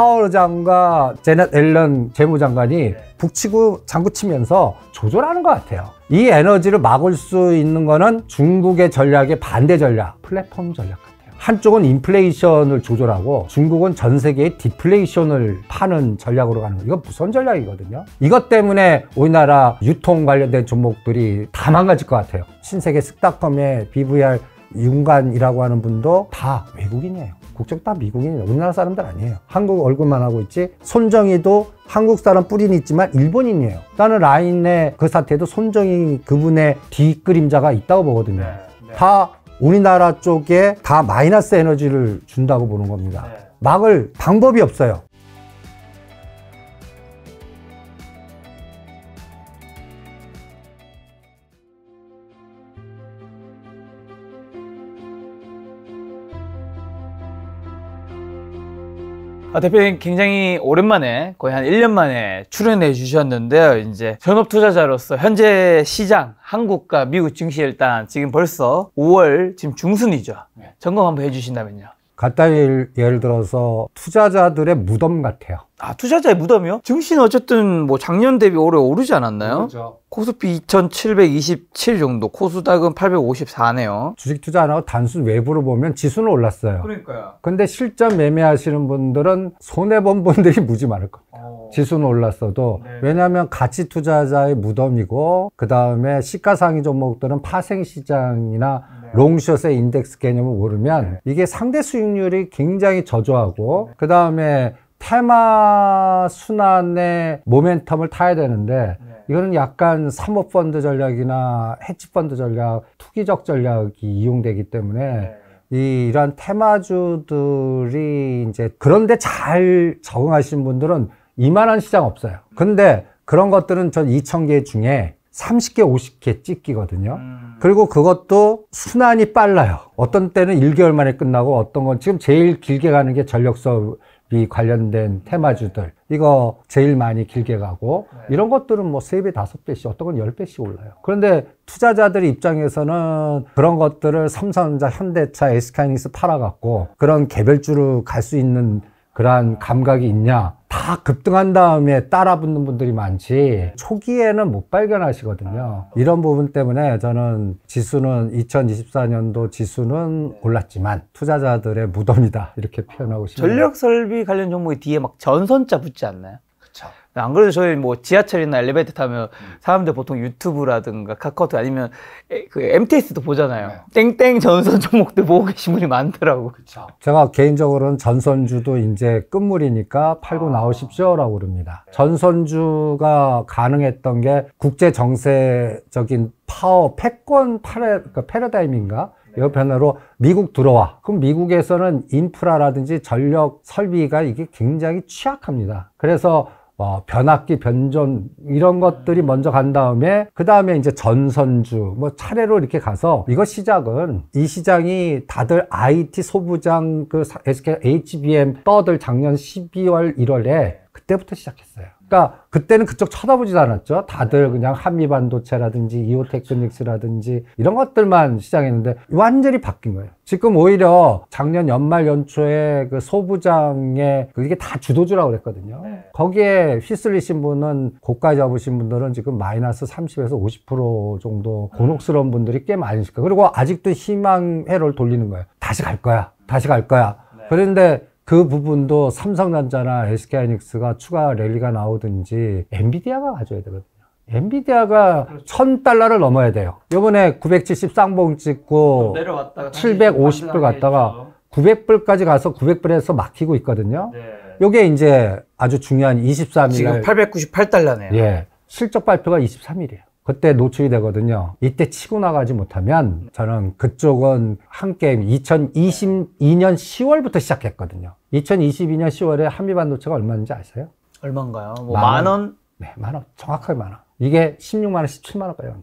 파월 장과 제넷 앨런 재무장관이 북치고 장구 치면서 조절하는 것 같아요. 이 에너지를 막을 수 있는 거는 중국의 전략의 반대 전략, 플랫폼 전략 같아요. 한쪽은 인플레이션을 조절하고 중국은 전 세계의 디플레이션을 파는 전략으로 가는 거. 이거 무선 전략이거든요. 이것 때문에 우리나라 유통 관련된 종목들이 다 망가질 것 같아요. 신세계 스타컴의 BVR 윤관이라고 하는 분도 다 외국인이에요. 국적 다 미국인이에요. 우리나라 사람들 아니에요. 한국 얼굴만 하고 있지. 손정희도 한국 사람 뿌리는 있지만 일본인이에요. 나는 라인의 그 사태도 손정희 그분의 뒷그림자가 있다고 보거든요. 네, 네. 다 우리나라 쪽에 다 마이너스 에너지를 준다고 보는 겁니다. 네. 막을 방법이 없어요. 아, 대표님 굉장히 오랜만에 거의 한 1년 만에 출연해 주셨는데요. 이제 전업 투자자로서 현재 시장 한국과 미국 증시 일단 지금 벌써 5월 지금 중순이죠. 네. 점검 한번 해 주신다면요. 간단히 예를 들어서 투자자들의 무덤 같아요. 아, 투자자의 무덤이요? 증시는 어쨌든 뭐 작년 대비 올해 오르지 않았나요? 그렇죠. 코스피 2727 정도, 코스닥은 854네요. 주식 투자 안 하고 단순 외부로 보면 지수는 올랐어요. 그러니까요. 근데 실전 매매하시는 분들은 손해본 분들이 무지 많을 겁니다. 오. 어. 지수는 올랐어도 네. 왜냐하면 가치 투자자의 무덤이고 그 다음에 시가상위 종목들은 파생 시장이나 음. 네. 롱숏의 인덱스 개념을 모르면 네. 이게 상대 수익률이 굉장히 저조하고 네. 그 다음에 테마 순환의 모멘텀을 타야 되는데 이거는 약간 사모펀드 전략이나 헤치펀드 전략, 투기적 전략이 이용되기 때문에 이이한 테마주들이 이제 그런데 잘 적응하신 분들은 이만한 시장 없어요. 근데 그런 것들은 전 2,000개 중에 30개, 50개 찍기거든요. 음. 그리고 그것도 순환이 빨라요. 어떤 때는 1개월 만에 끝나고 어떤 건 지금 제일 길게 가는 게 전력 수업이 관련된 테마주들. 이거 제일 많이 길게 가고 네. 이런 것들은 뭐 3배, 5배씩 어떤 건 10배씩 올라요. 그런데 투자자들 입장에서는 그런 것들을 삼성전자, 현대차, 에스카이닉스 팔아갖고 그런 개별주로 갈 수 있는 그러한 감각이 있냐 다 급등한 다음에 따라 붙는 분들이 많지 초기에는 못 발견하시거든요 이런 부분 때문에 저는 지수는 2024년도 지수는 올랐지만 투자자들의 무덤이다 이렇게 표현하고 싶습니다 전력 설비 관련 종목이 뒤에 막 전선자 붙지 않나요? 안 그래도 저희 뭐 지하철이나 엘리베이터 타면 사람들 보통 유튜브라든가 카카오톡 아니면 그 MTS도 보잖아요. 네. 땡땡 전선 종목들 보고 계신 분이 많더라고. 그쵸. 제가 개인적으로는 전선주도 이제 끝물이니까 팔고 아. 나오십시오라고 그럽니다. 네. 전선주가 가능했던 게 국제 정세적인 파워 패권 파레, 그러니까 패러다임인가? 네. 이 변화로 미국 들어와. 그럼 미국에서는 인프라라든지 전력 설비가 이게 굉장히 취약합니다. 그래서 어, 변압기, 변전 이런 것들이 먼저 간 다음에 그 다음에 이제 전선주 뭐 차례로 이렇게 가서 이거 시작은 이 시장이 다들 IT 소부장 그 SK HBM 떠들 작년 12월 1월에 그때부터 시작했어요. 그러니까 그때는 그쪽 쳐다보지도 않았죠. 다들 그냥 한미반도체라든지 이오테크닉스라든지 이런 것들만 시장했는데 완전히 바뀐 거예요. 지금 오히려 작년 연말 연초에 그 소부장의 그게 다 주도주라고 그랬거든요. 네. 거기에 휘슬리신 분은 고가 잡으신 분들은 지금 마이너스 30에서 50% 정도 곤혹스러운 분들이 꽤 많으실 거예요. 그리고 아직도 희망 회로를 돌리는 거예요. 다시 갈 거야. 다시 갈 거야. 네. 그런데 그 부분도 삼성전자나 SK하이닉스가 추가 랠리가 나오든지 엔비디아가 가져야 되거든요. 엔비디아가 그렇죠. 천달러를 넘어야 돼요. 요번에 970 쌍봉 찍고 750불 갔다가 900불까지 가서 900불에서 막히고 있거든요. 네. 요게 이제 아주 중요한 23일 지금 898달러네요. 예. 실적 발표가 23일이에요. 그때 노출이 되거든요. 이때 치고 나가지 못하면 저는 그쪽은 한 게임 2022년 10월부터 시작했거든요. 2022년 10월에 한미 반도체가 얼마인지 아세요? 얼마인가요? 뭐만 원? 네, 만 원. 정확하게 만 원. 이게 16만 원, 17만 원까지 간 거예요.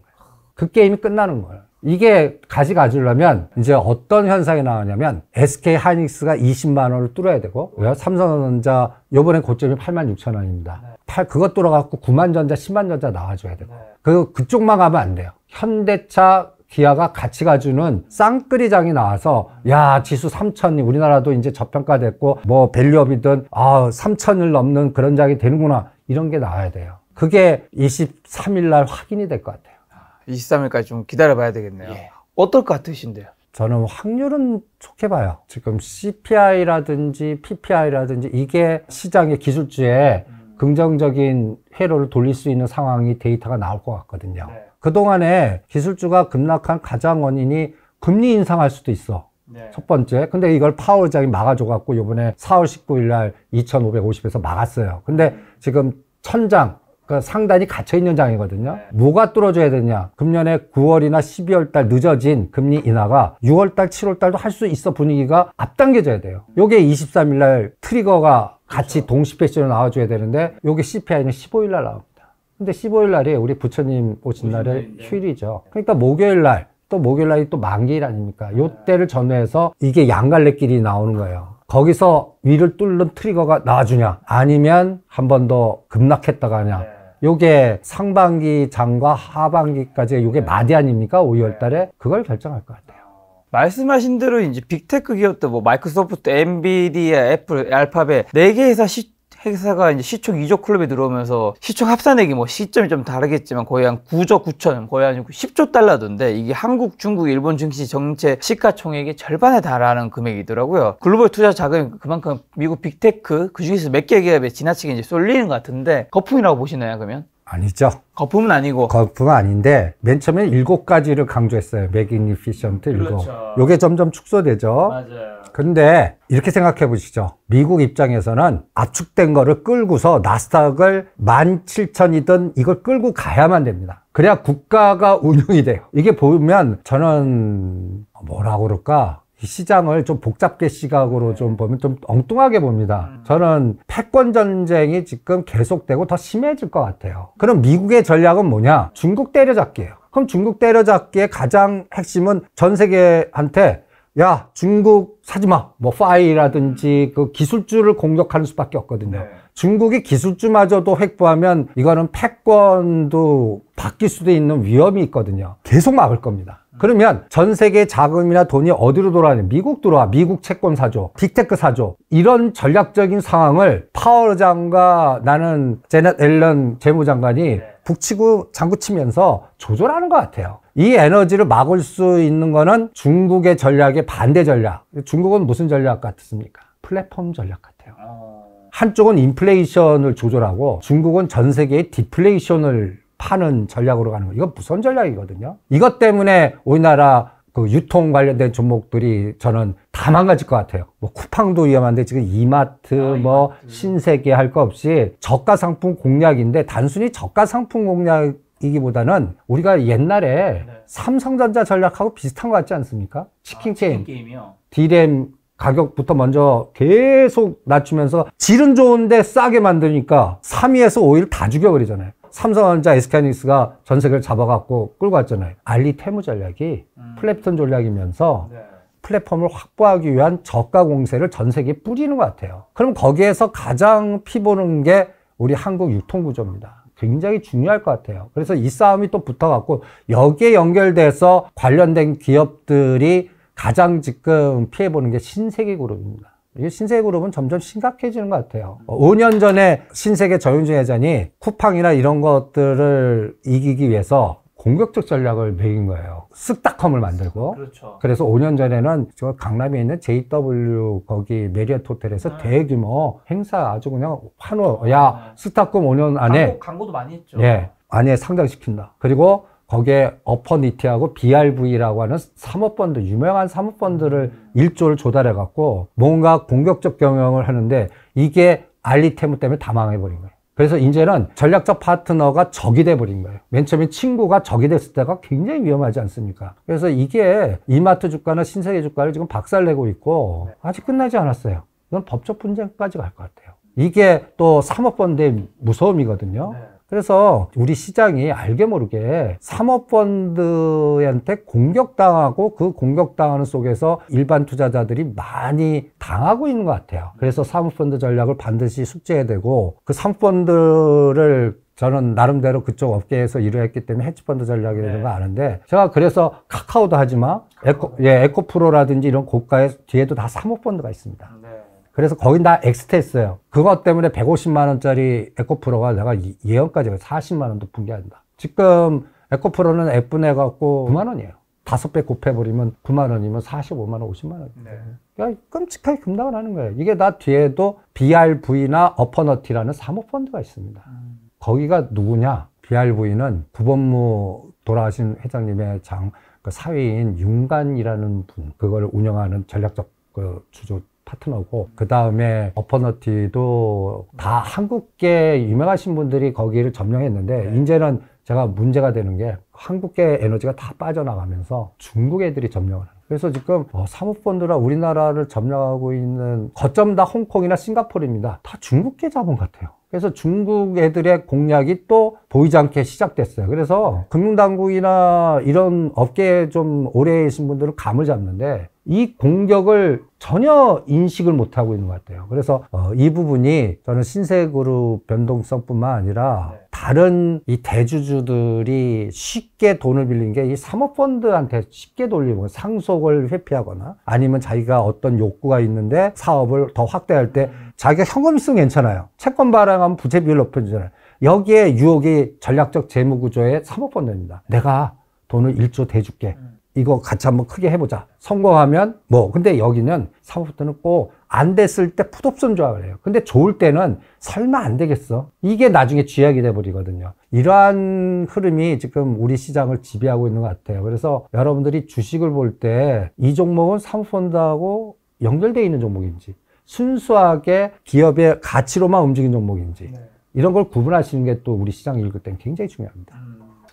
그 게임이 끝나는 거예요. 이게 가져가주려면 이제 어떤 현상이 나오냐면 SK 하이닉스가 20만 원을 뚫어야 되고 왜요? 삼성전자 요번에 고점이 8만 6천 원입니다. 8 그것 돌아갖고 9만 전자, 10만 전자 나와줘야 되고. 네. 그 그쪽만 가면 안 돼요. 현대차 기아가 같이 가주는 쌍끌이장이 나와서 야 지수 3천이 우리나라도 이제 저평가됐고 뭐 밸류업이든 아 3천을 넘는 그런 장이 되는구나 이런 게 나와야 돼요. 그게 23일 날 확인이 될 것 같아요. 23일까지 아, 좀 기다려봐야 되겠네요. 예. 어떨 것 같으신데요? 저는 확률은 좋게 봐요. 지금 CPI라든지 PPI라든지 이게 시장의 기술주에 음. 긍정적인 회로를 돌릴 수 있는 상황이 데이터가 나올 것 같거든요. 네. 그동안에 기술주가 급락한 가장 원인이 금리 인상할 수도 있어. 네. 첫 번째. 근데 이걸 파월장이 막아줘갖고 요번에 4월 19일 날 2,550에서 막았어요. 근데 음. 지금 천장, 그러니 상단이 갇혀있는 장이거든요. 네. 뭐가 뚫어져야 되냐. 금년에 9월이나 12월 달 늦어진 금리 인하가 6월 달, 7월 달도 할 수 있어 분위기가 앞당겨져야 돼요. 요게 23일 날 트리거가 같이 그렇죠. 동시 패션으로 나와줘야 되는데 요게 CPI는 15일 날 나옵니다. 근데 15일 날이 우리 부처님 오신 날의 휴일이죠. 그러니까 목요일 날또 목요일 날이 또 만기일 아닙니까? 요때를 네. 전후해서 이게 양갈래길이 나오는 거예요. 거기서 위를 뚫는 트리거가 나와주냐 아니면 한 번 더 급락했다가 하냐 네. 요게 상반기 장과 하반기까지 요게 네. 마디 아닙니까? 5월 달에 그걸 결정할 거아요 말씀하신 대로 이제 빅테크 기업들 뭐 마이크로소프트, 엔비디아, 애플, 알파벳 네개 회사 시, 회사가 이제 시총 2조 클럽에 들어오면서 시총 합산액이 뭐 시점이 좀 다르겠지만 거의 한 9조 9천 거의 한 10조 달러던데 이게 한국, 중국, 일본 증시 정체 시가총액의 절반에 달하는 금액이더라고요. 글로벌 투자 자금이 그만큼 미국 빅테크 그중에서 몇 개 기업에 지나치게 이제 쏠리는 것 같은데 거품이라고 보시나요 그러면? 아니죠. 거품은 아니고. 거품은 아닌데 맨 처음에 일곱 가지를 강조했어요. 매그니피션트 일곱. 그렇죠. 요게 점점 축소되죠. 맞아요. 근데 이렇게 생각해 보시죠. 미국 입장에서는 압축된 거를 끌고서 나스닥을 17,000이든 이걸 끌고 가야만 됩니다. 그래야 국가가 운영이 돼요. 이게 보면 저는 뭐라고 그럴까? 시장을 좀복잡계 시각으로 네. 좀 보면 좀 엉뚱하게 봅니다. 음. 저는 패권 전쟁이 지금 계속되고 더 심해질 것 같아요. 그럼 미국의 전략은 뭐냐? 중국 때려잡기예요. 그럼 중국 때려잡기의 가장 핵심은 전 세계한테 야 중국 사지 마. 뭐 파이라든지 음. 그 기술주를 공격하는 수밖에 없거든요. 네. 중국이 기술주마저도 획보하면 이거는 패권도 바뀔 수도 있는 위험이 있거든요. 계속 막을 겁니다. 그러면 전 세계 자금이나 돈이 어디로 돌아가냐 미국 들어와 미국 채권 사줘 빅테크 사줘 이런 전략적인 상황을 파월 장과 나는 제넷 앨런 재무장관이 네. 북치고 장구치면서 조절하는 것 같아요 이 에너지를 막을 수 있는 거는 중국의 전략의 반대 전략 중국은 무슨 전략 같습니까 플랫폼 전략 같아요 아. 한쪽은 인플레이션을 조절하고 중국은 전 세계의 디플레이션을 파는 전략으로 가는 거. 이거 무선 전략이거든요. 이것 때문에 우리나라 그 유통 관련된 종목들이 저는 다 망가질 것 같아요. 뭐 쿠팡도 위험한데 지금 이마트 아, 뭐 이마트. 신세계 할 거 없이 저가 상품 공략인데 단순히 저가 상품 공략 이기보다는 우리가 옛날에 네. 삼성전자 전략하고 비슷한 것 같지 않습니까? 아, 치킨 아, 게임, 디램 가격부터 먼저 계속 낮추면서 질은 좋은데 싸게 만드니까 3위에서 5위를 다 죽여버리잖아요. 삼성전자 SK하이닉스가 전 세계를 잡아갖고 끌고 왔잖아요. 알리 테무 전략이 음. 플랫톤 전략이면서 네. 플랫폼을 확보하기 위한 저가 공세를 전 세계에 뿌리는 것 같아요. 그럼 거기에서 가장 피보는 게 우리 한국 유통구조입니다. 굉장히 중요할 것 같아요. 그래서 이 싸움이 또 붙어갖고 여기에 연결돼서 관련된 기업들이 가장 지금 피해보는 게 신세계 그룹입니다. 이 신세그룹은 계 점점 심각해지는 것 같아요. 5년 어, 전에 신세계 저윤주 회장이 쿠팡이나 이런 것들을 이기기 위해서 공격적 전략을 매인 거예요. 쓱닥컴을 만들고. 그렇죠. 그래서 5년 전에는 저 강남에 있는 JW 거기 메리어트 호텔에서 네. 대규모 행사 아주 그냥 환호. 야, 네. 아. 쓱닥컴 5년 안에. 광고, 광고도 많이 했죠. 예. 안에 상장시킨다. 그리고 거기에 어퍼니티하고 BRV라고 하는 사모펀드, 유명한 사모펀드를 1조를 음. 조달해갖고 뭔가 공격적 경영을 하는데 이게 알리테무 때문에 다 망해버린 거예요. 그래서 이제는 전략적 파트너가 적이 돼버린 거예요. 맨 처음에 친구가 적이 됐을 때가 굉장히 위험하지 않습니까? 그래서 이게 이마트 주가나 신세계 주가를 지금 박살내고 있고 네. 아직 끝나지 않았어요. 이건 법적 분쟁까지 갈 것 같아요. 이게 또 사모펀드의 무서움이거든요. 네. 그래서 우리 시장이 알게 모르게 사모펀드한테 공격당하고 그 공격당하는 속에서 일반 투자자들이 많이 당하고 있는 것 같아요. 그래서 사모펀드 전략을 반드시 숙제해야 되고 그 사모펀드를 저는 나름대로 그쪽 업계에서 일을 했기 때문에 헤지펀드 전략이 되는 네. 아는데 제가 그래서 카카오도 하지만 에코, 예, 에코프로라든지 이런 고가의 뒤에도 다 사모펀드가 있습니다. 그래서 거긴 다엑스테했어요 그것 때문에 150만 원짜리 에코프로가 내가 예언까지 40만 원도 붕괴한다. 지금 에코프로는 F분해 갖고 9만 원이에요. 다섯 배 곱해버리면 9만 원이면 45만 원, 50만 원. 네. 그러니까 끔찍하게 금당을 하는 거예요. 이게 나 뒤에도 BRV나 어퍼너티라는 사모펀드가 있습니다. 음. 거기가 누구냐? BRV는 구본무 돌아가신 회장님의 장, 그사회인 윤간이라는 분, 그걸 운영하는 전략적 그 주주 파트너고 그 다음에 버퍼너티도 다 한국계 유명하신 분들이 거기를 점령했는데 네. 이제는 제가 문제가 되는 게 한국계 에너지가 다 빠져나가면서 중국 애들이 점령을 하는 그래서 지금 어, 사모펀드나 우리나라를 점령하고 있는 거점 다 홍콩이나 싱가포르입니다. 다 중국계 자본 같아요. 그래서 중국 애들의 공략이 또 보이지 않게 시작됐어요. 그래서 네. 금융당국이나 이런 업계에 좀 오래 계신 분들은 감을 잡는데 이 공격을 전혀 인식을 못하고 있는 것 같아요. 그래서 어, 이 부분이 저는 신세그룹 변동성뿐만 아니라 네. 다른 이 대주주들이 쉽게 돈을 빌린 게 이 사모펀드한테 쉽게 돌리고 상속을 회피하거나 아니면 자기가 어떤 욕구가 있는데 사업을 더 확대할 때 자기가 현금 있으면 괜찮아요. 채권 발행하면 부채 비율 높여주잖아요. 여기에 유혹이 전략적 재무 구조의 사모펀드입니다. 내가 돈을 일조 대줄게. 이거 같이 한번 크게 해보자. 성공하면 뭐. 근데 여기는 사모펀드는 꼭 안 됐을 때 풋옵션 조합을 해요. 근데 좋을 때는 설마 안 되겠어. 이게 나중에 쥐약이 돼버리거든요. 이러한 흐름이 지금 우리 시장을 지배하고 있는 것 같아요. 그래서 여러분들이 주식을 볼 때 이 종목은 사모펀드하고 연결되어 있는 종목인지 순수하게 기업의 가치로만 움직인 종목인지 네. 이런 걸 구분하시는 게 또 우리 시장 읽을 땐 굉장히 중요합니다. 음.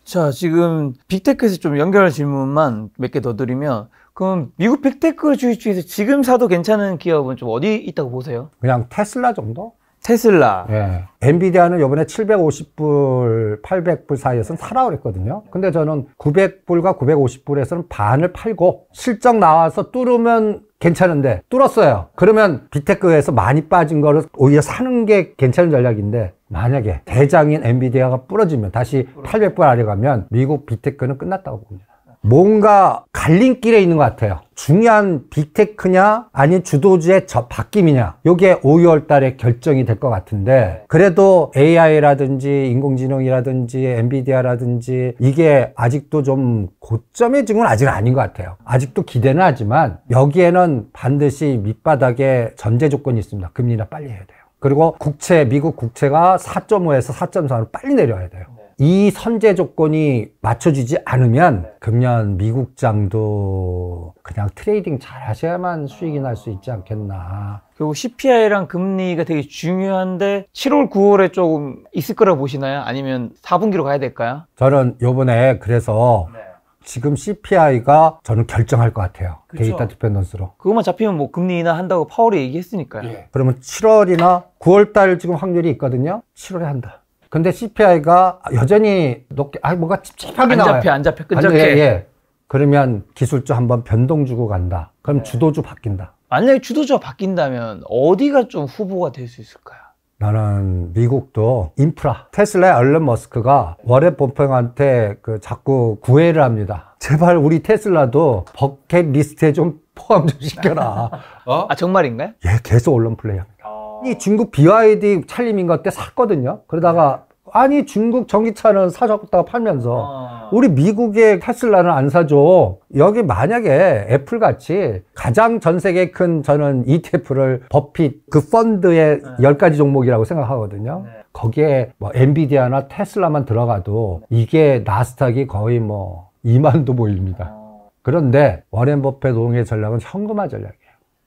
자, 지금 빅테크에서 좀 연결할 질문만 몇 개 더 드리면 그럼 미국 빅테크 주식 중에서 지금 사도 괜찮은 기업은 좀 어디 있다고 보세요? 그냥 테슬라 정도? 테슬라. 예. 엔비디아는 요번에 750불, 800불 사이에서는 사라 그랬거든요. 근데 저는 900불과 950불에서는 반을 팔고 실적 나와서 뚫으면 괜찮은데 뚫었어요. 그러면 비테크에서 많이 빠진 거를 오히려 사는 게 괜찮은 전략인데 만약에 대장인 엔비디아가 부러지면 다시 800불 아래 가면 미국 비테크는 끝났다고 봅니다. 뭔가 갈림길에 있는 것 같아요. 중요한 빅테크냐 아니면 주도주의 저 바뀜이냐 이게 5월 달에 결정이 될 것 같은데 그래도 AI라든지 인공지능이라든지 엔비디아라든지 이게 아직도 좀 고점의 증은 아직 아닌 것 같아요 아직도 기대는 하지만 여기에는 반드시 밑바닥에 전제 조건이 있습니다 금리나 빨리 해야 돼요 그리고 국채 미국 국채가 4.5에서 4.4로 빨리 내려야 돼요 이 선제 조건이 맞춰지지 않으면 금년 미국장도 그냥 트레이딩 잘 하셔야만 수익이 날 수 있지 않겠나. 그리고 CPI랑 금리가 되게 중요한데 7월, 9월에 조금 있을 거라 고 보시나요? 아니면 4분기로 가야 될까요? 저는 요번에 그래서 네. 지금 CPI가 저는 결정할 것 같아요. 그쵸. 데이터 디펜던스로. 그것만 잡히면 뭐 금리 인하 한다고 파월이 얘기했으니까요. 예. 그러면 7월이나 9월 달 지금 확률이 있거든요. 7월에 한다. 근데 CPI가 여전히 높게, 아, 뭐가 찝찝하게 안 나와요. 잡혀, 안 잡혀, 끈적해. 아니, 예, 예. 그러면 기술주 한번 변동 주고 간다. 그럼 네. 주도주 바뀐다. 만약에 주도주가 바뀐다면 어디가 좀 후보가 될 수 있을까요? 나는 미국도 인프라 테슬라의 얼른 머스크가 워렛 범펑한테 그 자꾸 구애를 합니다. 제발 우리 테슬라도 버킷 리스트에 좀 포함 좀 시켜라. 어? 아 정말인가요? 예, 계속 언론 플레이합니다. 어... 이 중국 BYD 찰리민가 때 샀거든요. 그러다가 네. 아니 중국 전기차는 사줬다가 팔면서 아. 우리 미국의 테슬라는 안 사줘. 여기 만약에 애플 같이 가장 전 세계 큰 저는 ETF를 버핏 그 펀드의 네. 열가지 종목이라고 생각하거든요. 네. 거기에 뭐 엔비디아나 테슬라만 들어가도 이게 나스닥이 거의 뭐 2만도 보입니다. 아. 그런데 워렌 버핏 동의 전략은 현금화 전략이에요.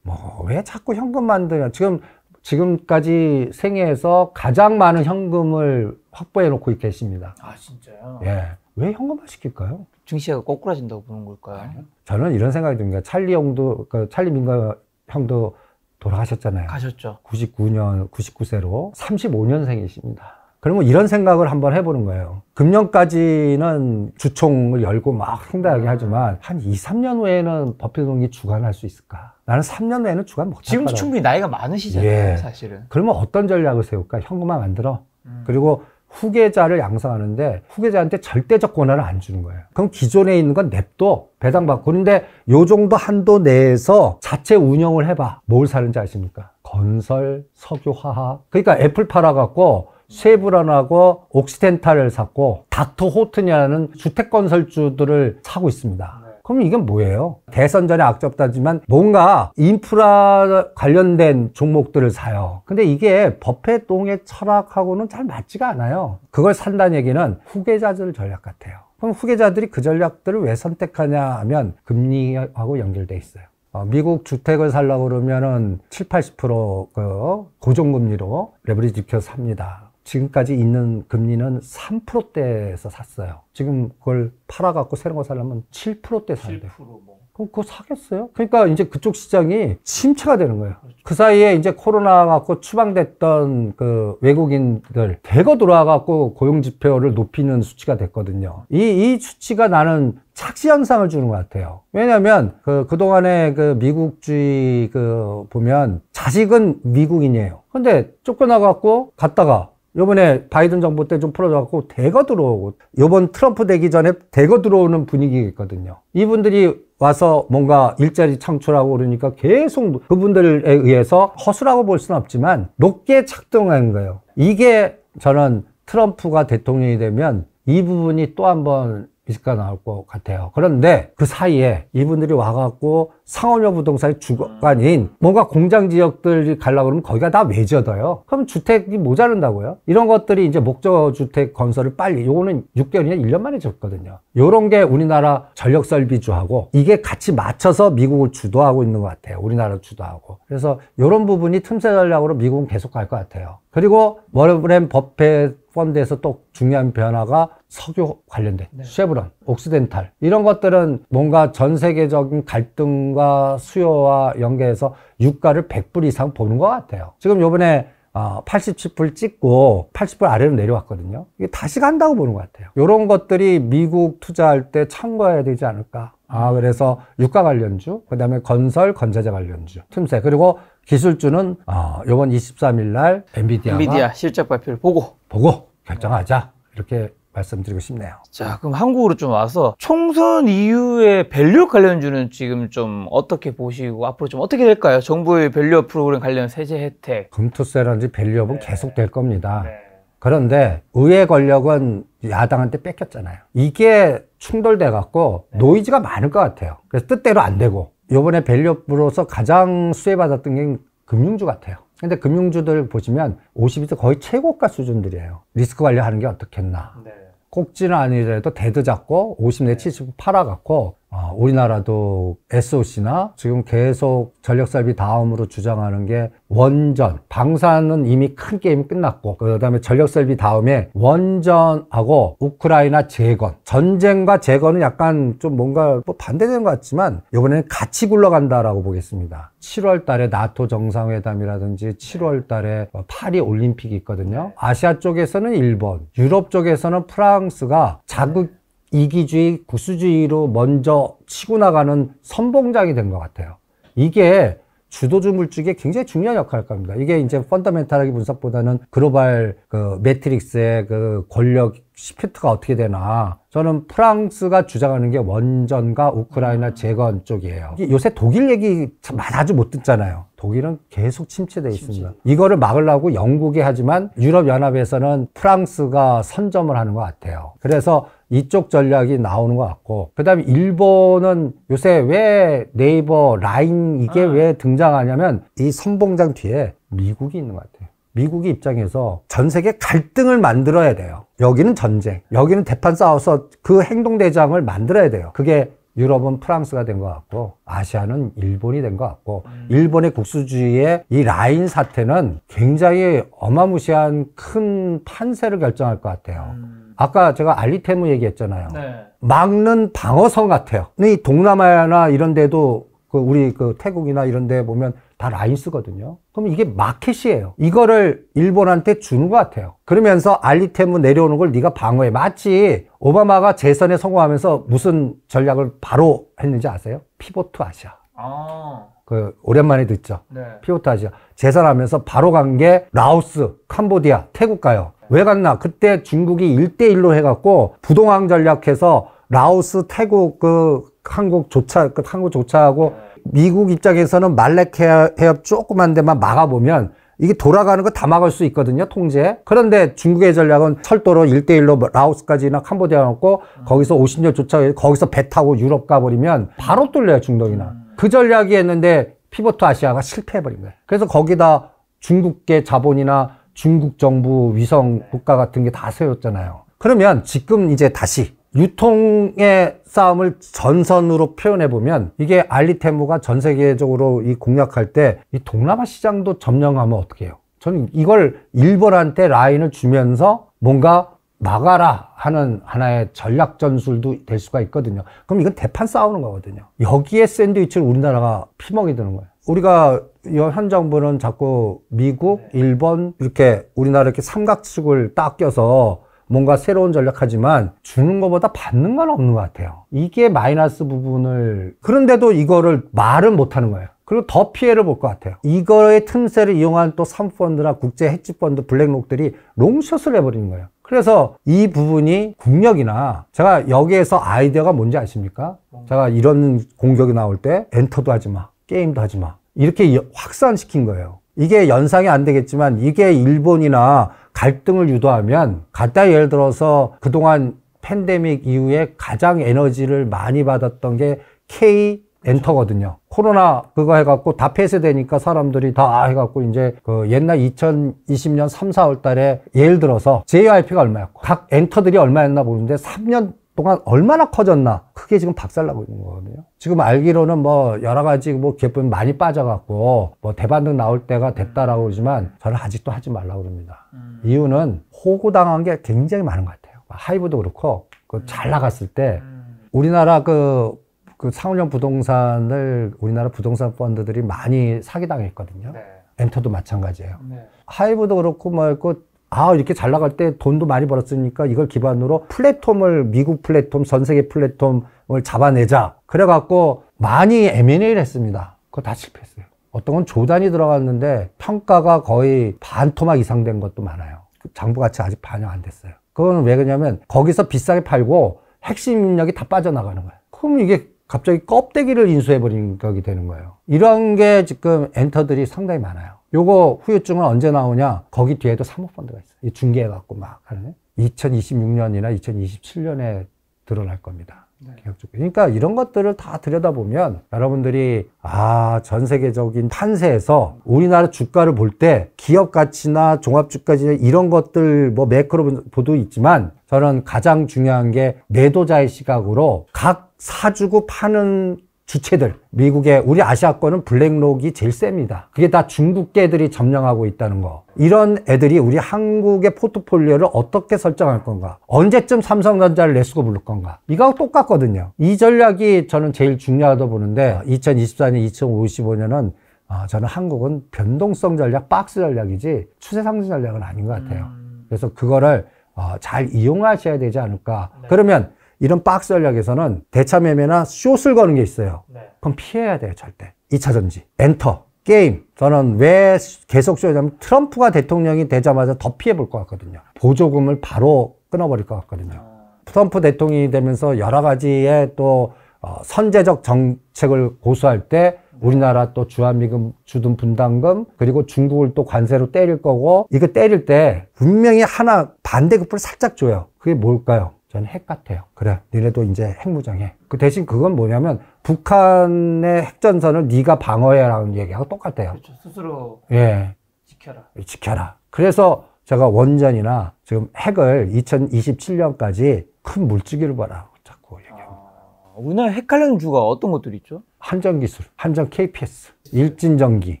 뭐 왜 자꾸 현금 만드냐. 지금 지금까지 생애에서 가장 많은 현금을 확보해 놓고 계십니다. 아 진짜요? 예. 왜 현금화 시킬까요? 증시가 거꾸라진다고 보는 걸까요? 아니요. 저는 이런 생각이 듭니다. 찰리 형도 그 찰리 민가 형도 돌아가셨잖아요. 가셨죠. 99년 99세로 35년생이십니다. 그러면 이런 생각을 한번 해보는 거예요. 금년까지는 주총을 열고 막 흥다하게 음. 하지만 한 2, 3년 후에는 버핏 동이 주관할 수 있을까? 나는 3년 후에는 주관 못할 지금 도 충분히 나이가 많으시잖아요, 예. 사실은. 그러면 어떤 전략을 세울까? 현금만 만들어. 음. 그리고 후계자를 양성하는데 후계자한테 절대적 권한을 안 주는 거예요. 그럼 기존에 있는 건 냅둬 배당받고 그런데 요 정도 한도 내에서 자체 운영을 해봐. 뭘 사는지 아십니까? 건설, 석유화학. 그러니까 애플 팔아갖고 쉐브런하고 옥시덴탈을 샀고 닥터 호튼이라는 주택 건설주들을 사고 있습니다. 네. 그럼 이게 뭐예요? 대선 전에 악접다지만 뭔가 인프라 관련된 종목들을 사요. 근데 이게 버핏동의 철학하고는 잘 맞지가 않아요. 그걸 산다는 얘기는 후계자들 전략 같아요. 그럼 후계자들이 그 전략들을 왜 선택하냐 하면 금리하고 연결돼 있어요. 어, 미국 주택을 살려고 그러면은 7, 80%그 고정금리로 레버리지 시켜 삽니다. 지금까지 있는 금리는 3%대에서 샀어요. 지금 그걸 팔아갖고 새로운 거 살려면 7%대 사야 돼7% 뭐. 그럼 그거 사겠어요? 그러니까 이제 그쪽 시장이 침체가 되는 거예요. 그렇죠. 그 사이에 이제 코로나 갖고 추방됐던 그 외국인들 대거 돌아와갖고 고용지표를 높이는 수치가 됐거든요. 이, 이 수치가 나는 착시 현상을 주는 것 같아요. 왜냐면, 그, 그동안에 그 미국주의 그 보면 자식은 미국인이에요. 근데 쫓겨나갖고 갔다가 요번에 바이든 정부 때 좀 풀어져갖고 대거 들어오고 요번 트럼프 되기 전에 대거 들어오는 분위기거든요. 겠 이분들이 와서 뭔가 일자리 창출하고 그러니까 계속 그분들에 의해서 허수라고 볼 수는 없지만 높게 착동한 거예요. 이게 저는 트럼프가 대통령이 되면 이 부분이 또 한번 비가 슷 나올 것 같아요. 그런데 그 사이에 이분들이 와갖고 상업용 부동산의 주관인 뭔가 공장 지역들이 갈라 그러면 거기가 다 외져더요. 그럼 주택이 모자른다고요? 이런 것들이 이제 목적 주택 건설을 빨리 요거는 6개월이나 1년 만에 졌거든요. 요런 게 우리나라 전력 설비주하고 이게 같이 맞춰서 미국을 주도하고 있는 것 같아요. 우리나라 주도하고. 그래서 요런 부분이 틈새 전략으로 미국은 계속 갈 것 같아요. 그리고 워렌 버핏 확보한데서 또 중요한 변화가 석유 관련된 네. 쉐브론, 옥스덴탈 이런 것들은 뭔가 전 세계적인 갈등과 수요와 연계해서 유가를 100불 이상 보는 것 같아요. 지금 요번에 어, 87불 찍고 80불 아래로 내려왔거든요. 이게 다시 간다고 보는 것 같아요. 이런 것들이 미국 투자할 때 참고해야 되지 않을까. 아, 그래서 유가 관련주, 그 다음에 건설, 건자재 관련주, 틈새, 그리고 기술주는 어, 이번 23일 날 엔비디아가 엔비디아 실적 발표를 보고 보고 결정하자 이렇게 말씀드리고 싶네요. 자, 그럼 한국으로 좀 와서 총선 이후에 밸류 관련주는 지금 좀 어떻게 보시고 앞으로 좀 어떻게 될까요? 정부의 밸류업 프로그램 관련 세제 혜택. 금투세라든지 밸류업은 네. 계속 될 겁니다. 네. 그런데 의회 권력은 야당한테 뺏겼잖아요. 이게 충돌돼 갖고 네. 노이즈가 많을 것 같아요. 그래서 뜻대로 안 되고 요번에 밸류업으로서 가장 수혜받았던 게 금융주 같아요. 근데 금융주들 보시면 50에서 거의 최고가 수준들이에요. 리스크 관리하는 게 어떻겠나. 네. 꼭지는 아니더라도 대드 잡고 50내 네. 70 팔아갖고 어, 우리나라도 SOC나 지금 계속 전력설비 다음으로 주장하는 게 원전, 방사는 이미 큰 게임이 끝났고 그 다음에 전력설비 다음에 원전하고 우크라이나 재건 전쟁과 재건은 약간 좀 뭔가 뭐 반대되는 것 같지만 이번에는 같이 굴러간다라고 보겠습니다 7월 달에 나토 정상회담이라든지 7월 달에 뭐 파리 올림픽이 있거든요 아시아 쪽에서는 일본, 유럽 쪽에서는 프랑스가 자극 이기주의, 구수주의로 먼저 치고 나가는 선봉장이 된 것 같아요. 이게 주도주 물주기에 굉장히 중요한 역할을 겁니다 이게 이제 펀더멘탈하기 분석보다는 글로벌 그 매트릭스의 그 권력 시프트가 어떻게 되나. 저는 프랑스가 주장하는 게 원전과 우크라이나 재건 쪽이에요. 요새 독일 얘기 참 아주 못 듣잖아요. 독일은 계속 침체되어 있습니다. 침체. 이거를 막으려고 영국이 하지만 유럽연합에서는 프랑스가 선점을 하는 것 같아요. 그래서 이쪽 전략이 나오는 것 같고 그다음에 일본은 요새 왜 네이버 라인 이게 아. 왜 등장하냐면 이 선봉장 뒤에 미국이 있는 것 같아요. 미국의 입장에서 전 세계 갈등을 만들어야 돼요. 여기는 전쟁, 여기는 대판 싸워서 그 행동 대장을 만들어야 돼요. 그게 유럽은 프랑스가 된 것 같고 아시아는 일본이 된 것 같고 음. 일본의 국수주의의 이 라인 사태는 굉장히 어마무시한 큰 판세를 결정할 것 같아요. 음. 아까 제가 알리테무 얘기했잖아요. 네. 막는 방어성 같아요. 이 동남아나 이런 데도 그 우리 그 태국이나 이런 데 보면 다 라인 쓰거든요. 그럼 이게 마켓이에요. 이거를 일본한테 주는 것 같아요. 그러면서 알리테무 내려오는 걸 네가 방어해. 마치 오바마가 재선에 성공하면서 무슨 전략을 바로 했는지 아세요? 피보트 아시아. 아. 그 오랜만에 듣죠. 네. 피오타지아 재산하면서 바로 간 게 라오스, 캄보디아, 태국 가요. 네. 왜 갔나? 그때 중국이 일대일로 해갖고 부동항 전략해서 라오스, 태국, 그 한국 조차, 그 한국 조차하고 네. 미국 입장에서는 말레해협 조그만 데만 막아보면 이게 돌아가는 거 다 막을 수 있거든요, 통제. 그런데 중국의 전략은 철도로 일대일로 뭐 라오스까지나 캄보디아 놓고 음. 거기서 50년 조차, 거기서 배 타고 유럽 가버리면 바로 뚫려요, 중동이나. 음. 그 전략이 했는데 피버트 아시아가 실패해버린 거예요. 그래서 거기다 중국계 자본이나 중국 정부 위성 네. 국가 같은 게 다 세웠잖아요. 그러면 지금 이제 다시 유통의 싸움을 전선으로 표현해 보면 이게 알리테무가 전 세계적으로 이 공략할 때 이 동남아 시장도 점령하면 어떻게 해요? 저는 이걸 일본한테 라인을 주면서 뭔가 막아라 하는 하나의 전략 전술도 될 수가 있거든요. 그럼 이건 대판 싸우는 거거든요. 여기에 샌드위치를 우리나라가 피멍이 드는 거예요. 우리가 현 정부는 자꾸 미국, 네. 일본 이렇게 우리나라 이렇게 삼각축을 딱 껴서 뭔가 새로운 전략하지만 주는 것보다 받는 건 없는 것 같아요. 이게 마이너스 부분을 그런데도 이거를 말은 못하는 거예요. 그리고 더 피해를 볼 것 같아요. 이거의 틈새를 이용한 또 삼펀드나 국제 헤지펀드 블랙록들이 롱숏을 해버리는 거예요. 그래서 이 부분이 국력이나 제가 여기에서 아이디어가 뭔지 아십니까? 제가 이런 공격이 나올 때 엔터도 하지 마. 게임도 하지 마. 이렇게 확산시킨 거예요. 이게 연상이 안 되겠지만 이게 일본이나 갈등을 유도하면 간다 예를 들어서 그동안 팬데믹 이후에 가장 에너지를 많이 받았던 게 K 엔터거든요. 코로나 그거 해갖고 다 폐쇄되니까 사람들이 다 해갖고 이제 그 옛날 2020년 3, 4월 달에 예를 들어서 JYP가 얼마였고 각 엔터들이 얼마였나 보는데 3년 동안 얼마나 커졌나 크게 지금 박살나고 있는 거거든요 지금 알기로는 뭐 여러 가지 뭐 기업은 많이 빠져갖고 뭐 대반등 나올 때가 됐다라고 그러지만 저는 아직도 하지 말라고 그럽니다 음. 이유는 호구당한 게 굉장히 많은 것 같아요 뭐 하이브도 그렇고 그 잘 나갔을 때 음. 우리나라 그그 상호형 부동산을 우리나라 부동산 펀드들이 많이 사기당했거든요. 네. 엔터도 마찬가지예요. 네. 하이브도 그렇고 말고 뭐 아 이렇게 잘 나갈 때 돈도 많이 벌었으니까 이걸 기반으로 플랫폼을 미국 플랫폼, 전 세계 플랫폼을 잡아내자. 그래갖고 많이 M&A를 했습니다. 그거 다 실패했어요. 어떤 건 조단이 들어갔는데 평가가 거의 반토막 이상 된 것도 많아요. 장부 가치 아직 반영 안 됐어요. 그건 왜 그러냐면 거기서 비싸게 팔고 핵심 인력이 다 빠져나가는 거예요. 그럼 이게 갑자기 껍데기를 인수해버린 격이 되는 거예요. 이런 게 지금 엔터들이 상당히 많아요. 요거 후유증은 언제 나오냐? 거기 뒤에도 사모펀드가 있어요. 중개해갖고 막 하는. 2026년이나 2027년에 드러날 겁니다. 네. 개혁 조건. 그러니까 이런 것들을 다 들여다보면 여러분들이 아, 전 세계적인 탄세에서 우리나라 주가를 볼 때 기업 가치나 종합 주가 지 이런 것들 뭐 매크로 보도 있지만 저는 가장 중요한 게 매도자의 시각으로 각 사주고 파는 주체들, 미국의 우리 아시아권은 블랙록이 제일 셉니다. 그게 다 중국계들이 점령하고 있다는 거. 이런 애들이 우리 한국의 포트폴리오를 어떻게 설정할 건가? 언제쯤 삼성전자를 내수고 부를 건가? 이거하고 똑같거든요. 이 전략이 저는 제일 중요하다고 보는데 2024년, 2055년은 아, 저는 한국은 변동성 전략, 박스 전략이지 추세 상승 전략은 아닌 것 같아요. 음. 그래서 그거를 어, 잘 이용하셔야 되지 않을까. 네. 그러면 이런 박스 전략에서는 대차 매매나 숏을 거는 게 있어요. 네. 그럼 피해야 돼요, 절대. 2차 전지, 엔터, 게임. 저는 왜 계속 쏘냐면 트럼프가 대통령이 되자마자 더 피해 볼 것 같거든요. 보조금을 바로 끊어버릴 것 같거든요. 아. 트럼프 대통령이 되면서 여러 가지의 또 어, 선제적 정책을 고수할 때 네. 우리나라 또 주한미금 주둔 분담금 그리고 중국을 또 관세로 때릴 거고 이거 때릴 때 분명히 하나 반대급부를 살짝 줘요. 그게 뭘까요? 저는 핵 같아요. 그래, 니네도 이제 핵무장해. 그 대신 그건 뭐냐면 북한의 핵전선을 네가 방어해라는 얘기하고 똑같아요. 그렇죠. 스스로 예. 지켜라. 예, 지켜라. 그래서 제가 원전이나 지금 핵을 2027년까지 큰 물주기를 봐라. 자꾸 얘기합니다. 아, 우리나라 핵 관련 주가 어떤 것들이 있죠? 한전 기술, 한전 KPS, 일진전기,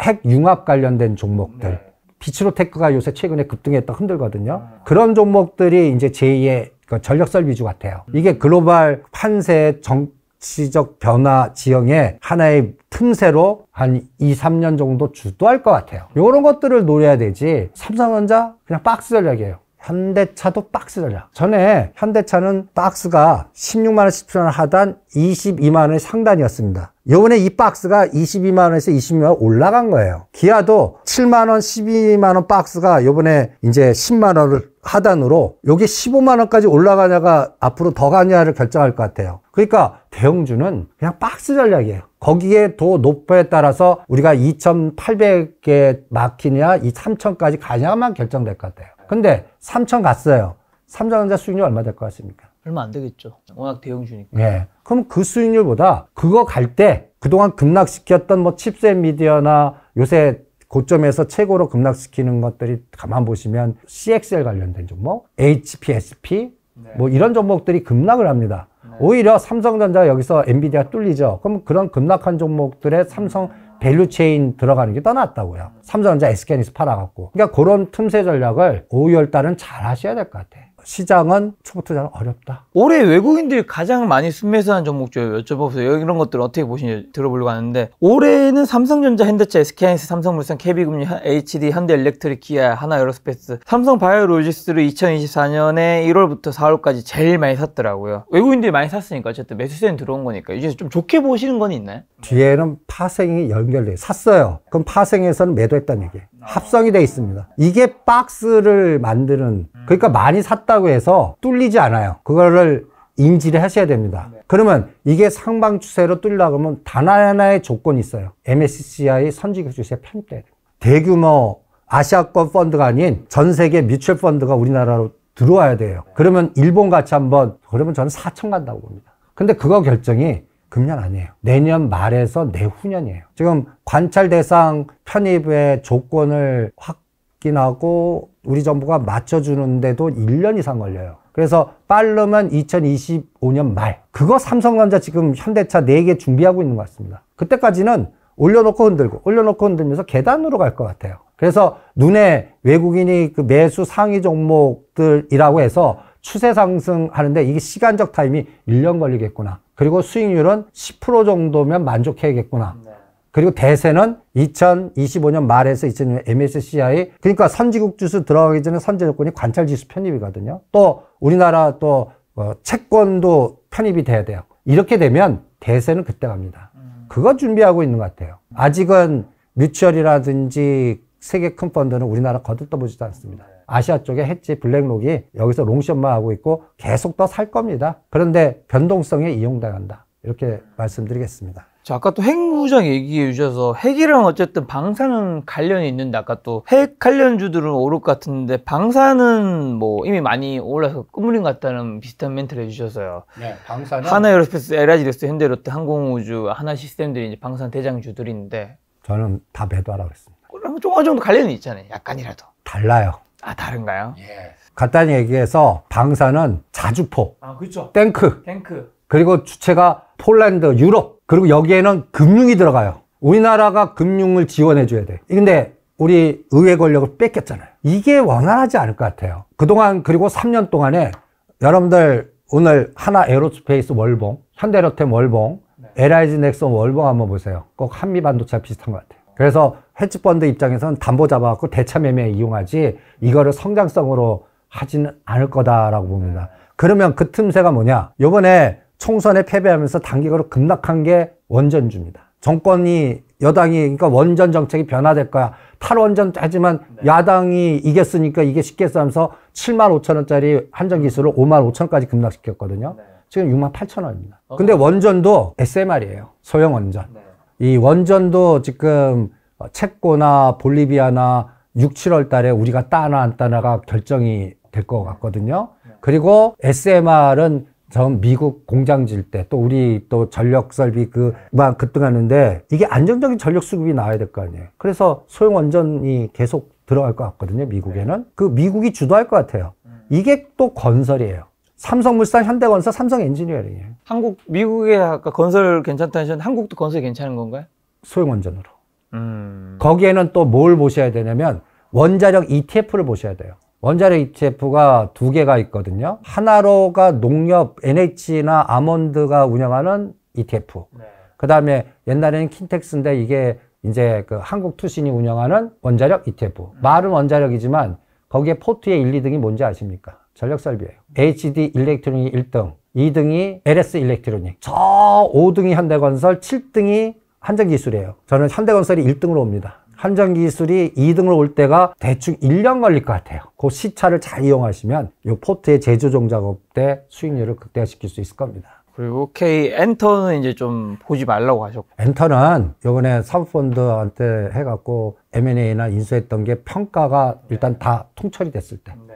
핵 융합 관련된 종목들. 네. 비치로테크가 요새 최근에 급등했다 흔들거든요. 아. 그런 종목들이 이제 제2의 그 전력설 위주 같아요. 이게 글로벌 판세 정치적 변화 지형의 하나의 틈새로 한 2, 3년 정도 주도할 것 같아요. 이런 것들을 노려야 되지 삼성전자 그냥 박스 전략이에요. 현대차도 박스라 전에 현대차는 박스가 16만원 17만원 하단 22만원의 상단이었습니다 요번에 이 박스가 22만원에서 2 0만원 올라간 거예요 기아도 7만원 12만원 박스가 요번에 이제 10만원을 하단으로 요게 15만원까지 올라가냐가 앞으로 더 가냐를 결정할 것 같아요 그러니까 대형주는 그냥 박스 전략이에요 거기에 더 높아에 따라서 우리가 2,800개 막히냐 이 3,000까지 가냐만 결정될 것 같아요 근데 3천 갔어요. 삼성전자 수익률 얼마 될 것 같습니까? 얼마 안 되겠죠. 워낙 대형주니까. 예. 그럼 그 수익률보다 그거 갈 때 그동안 급락시켰던 뭐 칩셋 미디어나 요새 고점에서 최고로 급락시키는 것들이 가만 보시면 CXL 관련된 종목, HPSP 네. 뭐 이런 종목들이 급락을 합니다. 네. 오히려 삼성전자 여기서 엔비디아 뚫리죠. 그럼 그런 급락한 종목들의 삼성 밸류체인 들어가는 게더 낫다고요. 삼성전자 SK에서 팔아갖고. 그러니까 그런 틈새 전략을 5, 월 달은 잘 하셔야 될 것 같아. 시장은 초보 투자는 어렵다. 올해 외국인들이 가장 많이 순매수한 종목 좀 여쭤보세요. 이런 것들 어떻게 보시는지 들어보려고 하는데 올해는 삼성전자, 현대차, s k 하 삼성물산, KB금융, HD, 현대일렉트릭, 기아, 하나에어로스페이스, 삼성바이오로지스를 2024년에 1월부터 4월까지 제일 많이 샀더라고요. 외국인들이 많이 샀으니까 어쨌든 매수세는 들어온 거니까 이제 좀 좋게 보시는 건 있나요? 뒤에는 파생이 연결돼 샀어요. 그럼 파생에서는 매도했다는 얘기. 아. 합성이 돼 있습니다. 이게 박스를 만드는 그러니까 많이 샀다고 해서 뚫리지 않아요. 그거를 인지를 하셔야 됩니다. 네. 그러면 이게 상방 추세로 뚫려고 하면 단 하나의 조건이 있어요. MSCI 선진국 주시에 편입돼야 됩니다. 대규모 아시아권 펀드가 아닌 전 세계 미출 펀드가 우리나라로 들어와야 돼요. 네. 그러면 일본 같이 한번 그러면 저는 4천 간다고 봅니다. 근데 그거 결정이 금년 아니에요. 내년 말에서 내후년이에요. 지금 관찰 대상 편입의 조건을 확인하고 우리 정부가 맞춰주는데도 1년 이상 걸려요. 그래서 빠르면 2025년 말. 그거 삼성전자 지금 현대차 4개 준비하고 있는 것 같습니다. 그때까지는 올려놓고 흔들고, 올려놓고 흔들면서 계단으로 갈 것 같아요. 그래서 눈에 외국인이 그 매수 상위 종목들이라고 해서 추세 상승하는데 이게 시간적 타임이 1년 걸리겠구나. 그리고 수익률은 10% 정도면 만족해야겠구나. 그리고 대세는 2025년 말에서 2026년 MSCI 그러니까 선진국 지수 들어가기 전에 선제 조건이 관찰 지수 편입이거든요. 또 우리나라 또 어, 채권도 편입이 돼야 돼요. 이렇게 되면 대세는 그때 갑니다. 그거 준비하고 있는 것 같아요. 아직은 뮤추얼이라든지 세계 큰 펀드는 우리나라 거들떠보지도 않습니다. 아시아 쪽에 해치 블랙록이 여기서 롱숏만 하고 있고 계속 더 살 겁니다. 그런데 변동성에 이용당한다. 이렇게 말씀드리겠습니다. 자, 아까 또 핵무장 얘기해 주셔서 핵이랑 어쨌든 방사는 관련이 있는데 아까 또 핵 관련주들은 오를 것 같은데 방사는 뭐 이미 많이 올라서 끝물인 것 같다는 비슷한 멘트를 해주셔서요. 네, 방사는 하나 에어로스페이스, 에라지데스, 현대롯데, 항공우주, 하나 시스템들이 이제 방산 대장주들인데 저는 다 매도하라고 했습니다. 그럼 조금 정도 관련이 있잖아요. 약간이라도. 달라요. 아 다른가요? 예. 간단히 얘기해서 방사는 자주포, 아 그렇죠. 탱크, 탱크 그리고 주체가 폴란드, 유럽 그리고 여기에는 금융이 들어가요. 우리나라가 금융을 지원해줘야 돼. 근데 우리 의회 권력을 뺏겼잖아요. 이게 원활하지 않을 것 같아요. 그동안 그리고 3년 동안에 여러분들 오늘 하나 에로스페이스 월봉, 현대로템 월봉, 네. 에라이즈 넥슨 월봉 한번 보세요. 꼭 한미 반도체와 비슷한 것 같아요. 그래서 헤지펀드 입장에서는 담보 잡아갖고 대차 매매 이용하지 이거를 성장성으로 하지는 않을 거다라고 봅니다. 네. 그러면 그 틈새가 뭐냐? 요번에 총선에 패배하면서 단기적으로 급락한 게 원전주입니다. 정권이 여당이 그러니까 원전 정책이 변화될 거야. 탈원전 하지만 네. 야당이 이겼으니까 이게 쉽게 싸면서 7만 5천 원짜리 한전 기술을 5만 5천 원까지 급락시켰거든요. 네. 지금 6만 8천 원입니다. 어? 근데 원전도 SMR이에요. 소형 원전. 네. 이 원전도 지금 체코나 볼리비아나 6, 7월 달에 우리가 따나 안 따나가 결정이 될것 같거든요. 네. 그리고 SMR은 전 미국 공장 질 때 또 우리 또 전력 설비 그막 급등하는데 이게 안정적인 전력 수급이 나와야 될 거 아니에요. 그래서 소형 원전이 계속 들어갈 것 같거든요. 미국에는 네. 그 미국이 주도할 것 같아요. 음. 이게 또 건설이에요. 삼성물산, 현대건설, 삼성엔지니어링이에요. 한국 미국의 아까 건설 괜찮다 하셨는데 한국도 건설 괜찮은 건가요? 소형 원전으로. 음... 거기에는 또 뭘 보셔야 되냐면 원자력 ETF를 보셔야 돼요. 원자력 ETF가 두 개가 있거든요. 하나로가 농협 NH나 아몬드가 운영하는 ETF. 네. 그다음에 옛날에는 킨텍스인데 이게 이제 그 한국투신이 운영하는 원자력 ETF. 음. 말은 원자력이지만 거기에 포트의 1, 2등이 뭔지 아십니까? 전력설비예요. HD 일렉트로닉 1등, 2등이 LS 일렉트로닉. 저 5등이 현대건설, 7등이 한전기술이에요. 저는 현대건설이 1등으로 옵니다. 한정 기술이 2등을 올 때가 대충 1년 걸릴 것 같아요. 그 시차를 잘 이용하시면 이 포트의 제조종 작업 때 수익률을 극대화시킬 수 있을 겁니다. 그리고 K 엔터는 이제 좀 보지 말라고 하셨고 엔터는 요번에 사모펀드한테 해갖고 M&A나 인수했던 게 평가가 일단 다 통철이 됐을 때 네.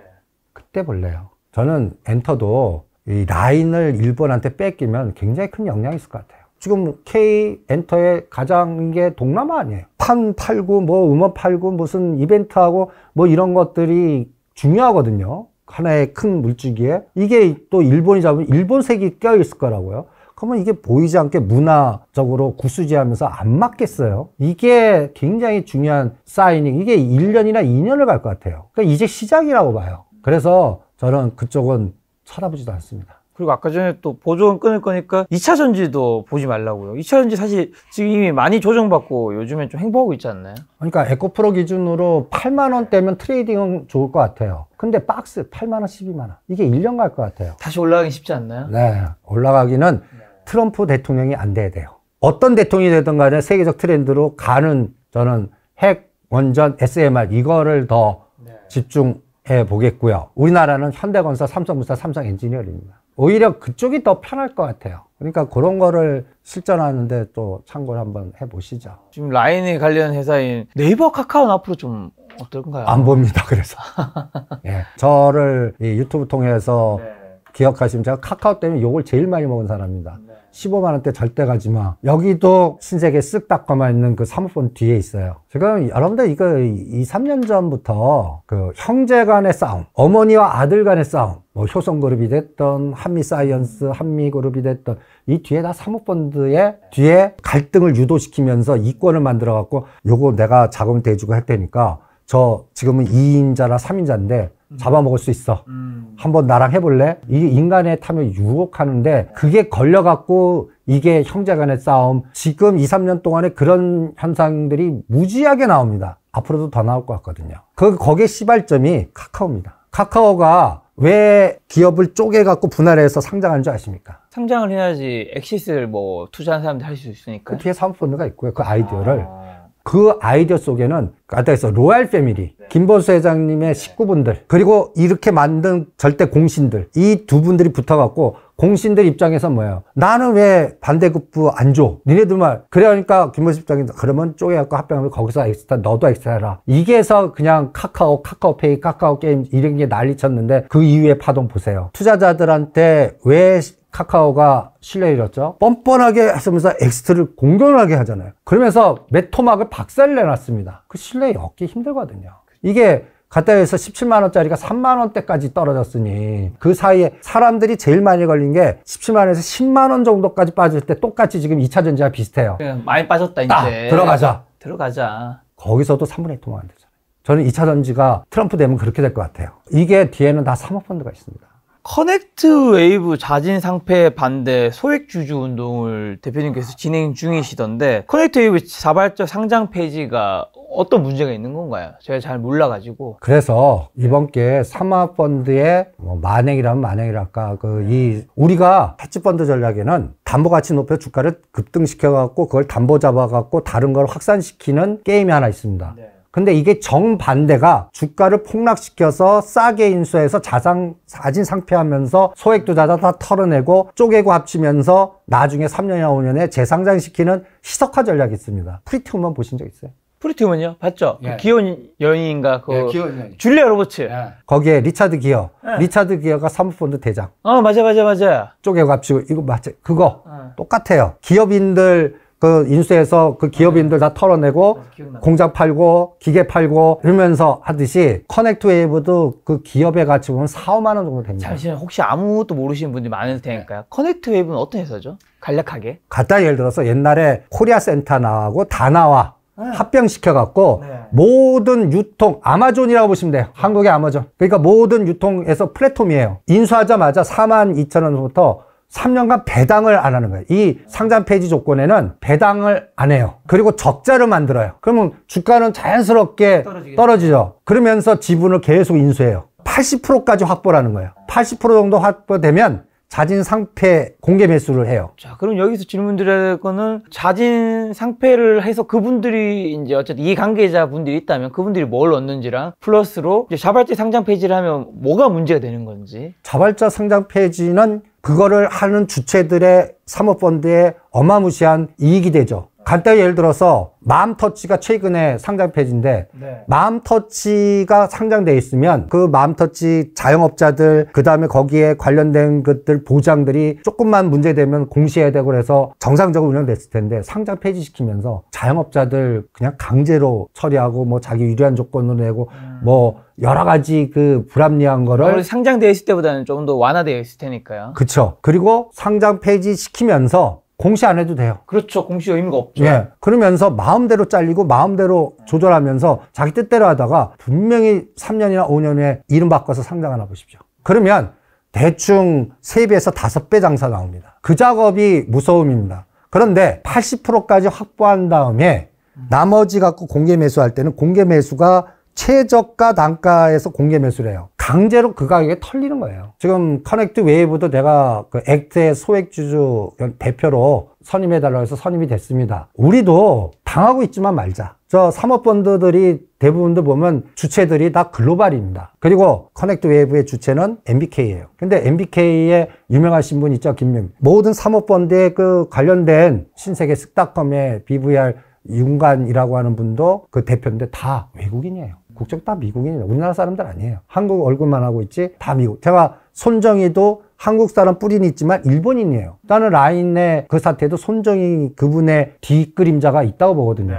그때 볼래요 저는 엔터도 이 라인을 일본한테 뺏기면 굉장히 큰 영향이 있을 것 같아요 지금 K 엔터의 가장 인게 동남아 아니에요. 판 팔고 뭐 음원 팔고 무슨 이벤트하고 뭐 이런 것들이 중요하거든요. 하나의 큰 물줄기에 이게 또 일본이 잡으면 일본색이 껴 있을 거라고요. 그러면 이게 보이지 않게 문화적으로 구수지하면서 안 맞겠어요. 이게 굉장히 중요한 사인이 이게 1년이나 2년을 갈 것 같아요. 그러니까 이제 시작이라고 봐요. 그래서 저는 그쪽은 쳐다보지도 않습니다. 그리고 아까 전에 또 보조금 끊을 거니까 2차 전지도 보지 말라고요. 2차 전지 사실 지금 이미 많이 조정받고 요즘엔 좀 행보하고 있지 않나요? 그러니까 에코프로 기준으로 8만 원대면 트레이딩은 좋을 것 같아요. 근데 박스 8만 원, 12만 원 이게 1년 갈 것 같아요. 다시 올라가기 쉽지 않나요? 네, 올라가기는 네. 트럼프 대통령이 안 돼야 돼요. 어떤 대통령이 되든 간에 세계적 트렌드로 가는 저는 핵, 원전, SMR 이거를 더 네. 집중해 보겠고요. 우리나라는 현대건설, 삼성물산, 삼성엔지니어링입니다. 오히려 그쪽이 더 편할 것 같아요. 그러니까 그런 거를 실전하는데 또 참고를 한번 해보시죠. 지금 라인에 관련 회사인 네이버 카카오는 앞으로 좀 어떨까요? 안 봅니다. 그래서 예, 저를 이 유튜브 통해서 네. 기억하시면 제가 카카오 때문에 욕을 제일 많이 먹은 사람입니다. 네. 15만 원대 절대 가지 마. 여기도 신세계 쓱 닦아만 있는 그 사모펀 뒤에 있어요. 지금 여러분들 이거 2, 3년 전부터 그 형제 간의 싸움, 어머니와 아들 간의 싸움, 뭐 효성그룹이 됐던 한미 사이언스, 한미 그룹이 됐던 이 뒤에 다 사모펀드의 뒤에 갈등을 유도시키면서 이권을 만들어 갖고 요거 내가 자금 대주고 할 테니까 저 지금은 2인자라 3인자인데 잡아먹을 수 있어. 음. 한번 나랑 해볼래? 이 인간의 탐욕 유혹하는데 그게 걸려갖고 이게 형제간의 싸움. 지금 2, 3년 동안에 그런 현상들이 무지하게 나옵니다. 앞으로도 더 나올 것 같거든요. 그 거기에 시발점이 카카오입니다. 카카오가 왜 기업을 쪼개갖고 분할해서 상장하는 줄 아십니까? 상장을 해야지 엑시스를 뭐 투자한 사람들 할수 있으니까. 그 뒤에 사모펀드가 있고요. 그 아이디어를. 아... 그 아이디어 속에는 아까에서 로얄 패밀리, 네. 김범수 회장님의 네. 식구분들 그리고 이렇게 만든 절대 공신들 이 두 분들이 붙어갖고 공신들 입장에서 뭐예요? 나는 왜 반대급부 안 줘? 니네들 말 그러니까 김범수 입장에서 그러면 쪼개갖고 합병하면 거기서 엑스타 너도 엑스타 해라 이게 해서 그냥 카카오, 카카오페이, 카카오 게임 이런 게 난리 쳤는데 그 이후에 파동 보세요 투자자들한테 왜 카카오가 신뢰 잃었죠. 뻔뻔하게 했으면서 엑스트를 공존하게 하잖아요. 그러면서 메토막을 박살 내놨습니다. 그 신뢰 얻기 힘들거든요. 이게 갔다 해서 17만 원짜리가 3만 원대까지 떨어졌으니 그 사이에 사람들이 제일 많이 걸린 게 17만 원에서 10만 원 정도까지 빠질 때 똑같이 지금 2차 전지와 비슷해요. 많이 빠졌다 이제. 아, 들어가자. 들어가자. 거기서도 3분의 1 통화 안 되잖아요. 저는 2차 전지가 트럼프 되면 그렇게 될 것 같아요. 이게 뒤에는 다 사모펀드가 있습니다. 커넥트 웨이브 자진 상폐 반대 소액 주주 운동을 대표님께서 진행 중이시던데 커넥트 웨이브 자발적 상장 페이지가 어떤 문제가 있는 건가요? 제가 잘 몰라가지고. 그래서 이번 기회에 사모펀드의 뭐 만행이라면 만행이라 아까 그 이 우리가 해치펀드 전략에는 담보 가치 높여 주가를 급등시켜갖고 그걸 담보 잡아갖고 다른 걸 확산시키는 게임이 하나 있습니다. 네. 근데 이게 정반대가 주가를 폭락시켜서 싸게 인수해서 자산 사진 상폐하면서 소액 투자자 다 털어내고 쪼개고 합치면서 나중에 3년이나 5년에 재상장시키는 희석화 전략이 있습니다. 프리티우만 보신 적 있어요? 프리티우은요 봤죠? 예. 그 기혼 여인인가 그 예, 기혼 여인. 그 예, 줄리아 로버츠. 예. 거기에 리차드 기어. 예. 리차드 기어가 사모펀드 대장. 어, 맞아 맞아 맞아. 쪼개고 합치고 이거 맞아. 그거 예. 똑같아요. 기업인들 그 인수해서 그 기업인들 다 털어내고 아, 공장 팔고 기계 팔고 이러면서 하듯이 커넥트 웨이브도 그 기업의 가치 보면 4, 5만 원 정도 됩니다. 잠시만 혹시 아무것도 모르시는 분들이 많을 테니까요. 네. 커넥트 웨이브는 어떤 회사죠? 간략하게. 간단 예를 들어서 옛날에 코리아 센터 나하고 다나와 네. 합병시켜갖고 네. 모든 유통 아마존이라고 보시면 돼요 네. 한국의 아마존 그러니까 모든 유통에서 플랫폼이에요 인수하자마자 4만 2천 원부터 3년간 배당을 안 하는 거예요. 이 상장 폐지 조건에는 배당을 안 해요. 그리고 적자를 만들어요. 그러면 주가는 자연스럽게 떨어지겠죠. 떨어지죠. 그러면서 지분을 계속 인수해요. 80%까지 확보라는 거예요. 80% 정도 확보되면 자진 상패 공개 매수를 해요. 자, 그럼 여기서 질문드려야 될 거는 자진 상패를 해서 그분들이 이제 어쨌든 이 관계자분들이 있다면 그분들이 뭘 얻는지랑 플러스로 자발적 상장 폐지를 하면 뭐가 문제가 되는 건지. 자발적 상장 폐지는 그거를 하는 주체들의 사모펀드에 어마무시한 이익이 되죠. 간단히 예를 들어서 마음터치가 최근에 상장 페이지인데 네. 마음터치가 상장돼 있으면 그 마음터치 자영업자들 그다음에 거기에 관련된 것들 보장들이 조금만 문제되면 공시해야 되고 그래서 정상적으로 운영됐을 텐데 상장 폐지 시키면서 자영업자들 그냥 강제로 처리하고 뭐 자기 유리한 조건으로 내고 음. 뭐 여러 가지 그 불합리한 거를 상장돼 있을 때보다는 조금 더 완화되어 있을 테니까요. 그렇죠. 그리고 상장 폐지 시키면서 공시 안 해도 돼요. 그렇죠. 공시 의미가 없죠. 예. 그러면서 마음대로 잘리고 마음대로 조절하면서 자기 뜻대로 하다가 분명히 3년이나 5년 후에 이름 바꿔서 상장 하나 보십시오. 그러면 대충 3배에서 5배 장사 나옵니다. 그 작업이 무서움입니다. 그런데 80%까지 확보한 다음에 나머지 갖고 공개 매수할 때는 공개 매수가 최저가 단가에서 공개 매수를 해요. 강제로 그 가격에 털리는 거예요. 지금 커넥트 웨이브도 내가 그 액트의 소액주주 대표로 선임해달라고 해서 선임이 됐습니다. 우리도 당하고 있지만 말자. 저 사모펀드들이 대부분도 보면 주체들이 다 글로벌입니다. 그리고 커넥트 웨이브의 주체는 MBK예요. 근데 m b k 에 유명하신 분 있죠, 김명. 모든 사모펀드에 그 관련된 신세계 습닷컴의 BVR 윤관이라고 하는 분도 그 대표인데 다 외국인이에요. 국적 다 미국인이에요. 우리나라 사람들 아니에요. 한국 얼굴만 하고 있지 다 미국. 제가 손정희도 한국 사람 뿌리는 있지만 일본인이에요. 나는 라인의 그 사태도 손정희 그분의 뒷그림자가 있다고 보거든요. 네.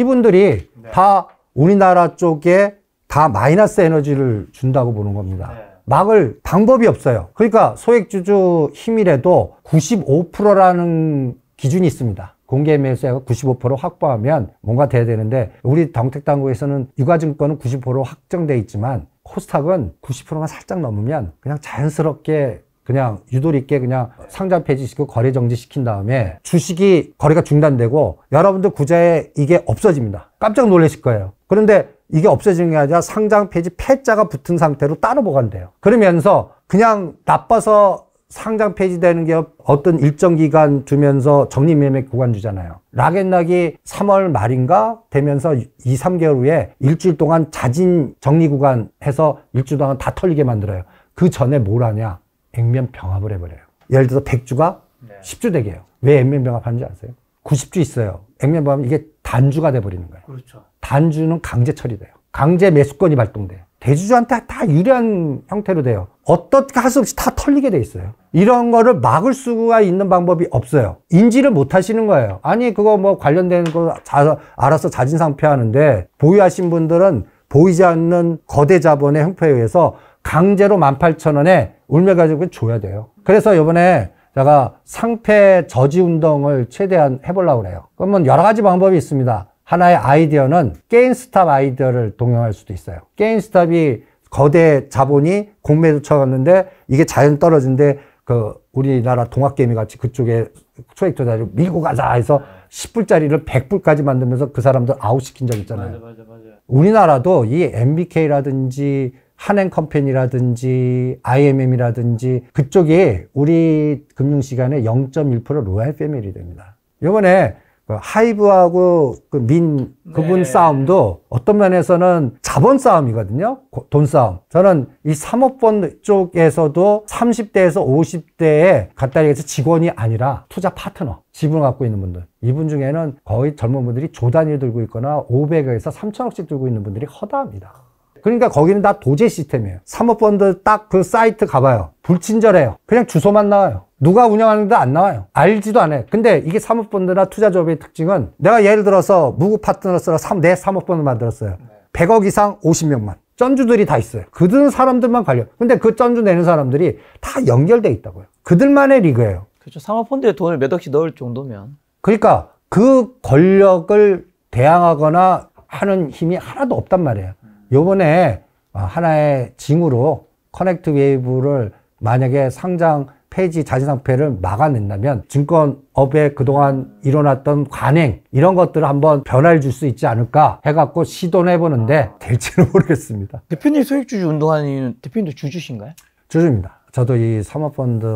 이분들이 네. 다 우리나라 쪽에 다 마이너스 에너지를 준다고 보는 겁니다. 네. 막을 방법이 없어요. 그러니까 소액주주 힘이라도 95%라는 기준이 있습니다. 공개 매수액 95% 확보하면 뭔가 돼야 되는데 우리 덩택 당국에서는 유가증권은 95% 확정돼 있지만 코스닥은 90%만 살짝 넘으면 그냥 자연스럽게 그냥 유도리 있게 그냥 상장 폐지시키고 거래 정지시킨 다음에 주식이 거래가 중단되고 여러분들 구자에 이게 없어집니다. 깜짝 놀라실 거예요. 그런데 이게 없어지는 게 아니라 상장 폐지 폐자가 붙은 상태로 따로 보관돼요. 그러면서 그냥 나빠서 상장 폐지되는 기업 어떤 일정 기간 두면서 정리매매 구간 주잖아요. 락앤락이 3월 말인가 되면서 2, 3개월 후에 일주일 동안 자진 정리 구간 해서 일주일 동안 다 털리게 만들어요. 그 전에 뭘 하냐? 액면 병합을 해버려요. 예를 들어서 100주가 네. 10주 되게 요왜 액면 병합하는지 아세요? 90주 있어요. 액면 병합 이게 단주가 돼버리는 거예요. 그렇죠. 단주는 강제 처리돼요. 강제 매수권이 발동돼요. 대주주한테 다 유리한 형태로 돼요. 어떻게 할 수 없이 다 털리게 돼 있어요. 이런 거를 막을 수가 있는 방법이 없어요. 인지를 못 하시는 거예요. 아니 그거 뭐 관련된 거 자, 알아서 자진상표하는데 보유하신 분들은 보이지 않는 거대 자본의 형태에 의해서 강제로 18,000원에 울며가지고 줘야 돼요. 그래서 이번에 제가 상패 저지 운동을 최대한 해보려고 그래요. 그러면 여러 가지 방법이 있습니다. 하나의 아이디어는 게임스탑 아이디어를 동용할 수도 있어요. 게임스탑이 거대 자본이 공매도 쳐갔는데 이게 자연 떨어진데 그 우리나라 동학개미 같이 그쪽에 소액 투자를 밀고 가자 해서 10불짜리를 100불까지 만들면서 그 사람들 아웃시킨 적 있잖아요. 맞아, 맞아, 맞아. 우리나라도 이 MBK라든지 한행컴퍼니라든지 IMM이라든지 그쪽이 우리 금융시간에 0.1% 로얄 패밀리 됩니다. 요번에 그 하이브하고 그 민, 그분 네. 싸움도 어떤 면에서는 자본 싸움이거든요. 돈 싸움. 저는 이사모펀 쪽에서도 30대에서 5 0대에 간단히해서 직원이 아니라 투자 파트너, 지분을 갖고 있는 분들. 이분 중에는 거의 젊은 분들이 조단위를 들고 있거나 500에서 3천억씩 들고 있는 분들이 허다합니다. 그러니까 거기는 다 도제 시스템이에요. 사모펀드 딱 그 사이트 가봐요. 불친절해요. 그냥 주소만 나와요. 누가 운영하는데 안 나와요. 알지도 않아요. 근데 이게 사모펀드나 투자조합의 특징은 내가 예를 들어서 무급 파트너스로 내 사모펀드 만들었어요. 100억 이상 50명만. 전주들이다 있어요. 그들 사람들만 관련. 근데 그전주 내는 사람들이 다 연결돼 있다고요. 그들만의 리그예요. 그렇죠. 사모펀드에 돈을 몇 억씩 넣을 정도면. 그러니까 그 권력을 대항하거나 하는 힘이 하나도 없단 말이에요. 요번에 어, 하나의 징으로 커넥트 웨이브를 만약에 상장 폐지 자진상폐를 막아낸다면 증권업에 그동안 일어났던 관행 이런 것들을 한번 변화를 줄 수 있지 않을까 해갖고 시도는 해보는데 아. 될지는 모르겠습니다. 대표님 소액주주 운동하는 대표님도 주주신가요? 주주입니다. 저도 이 사모펀드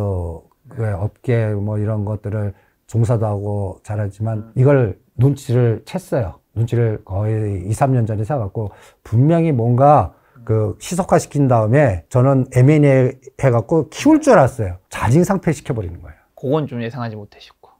그 업계 뭐 이런 것들을 종사도 하고 잘하지만 음. 이걸 눈치를 챘어요. 눈치를 거의 2, 3년 전에 사갖고 분명히 뭔가 그 시속화 시킨 다음에 저는 M&A 해갖고 키울 줄 알았어요. 자진 상폐시켜버리는 거예요. 그건 좀 예상하지 못하셨고.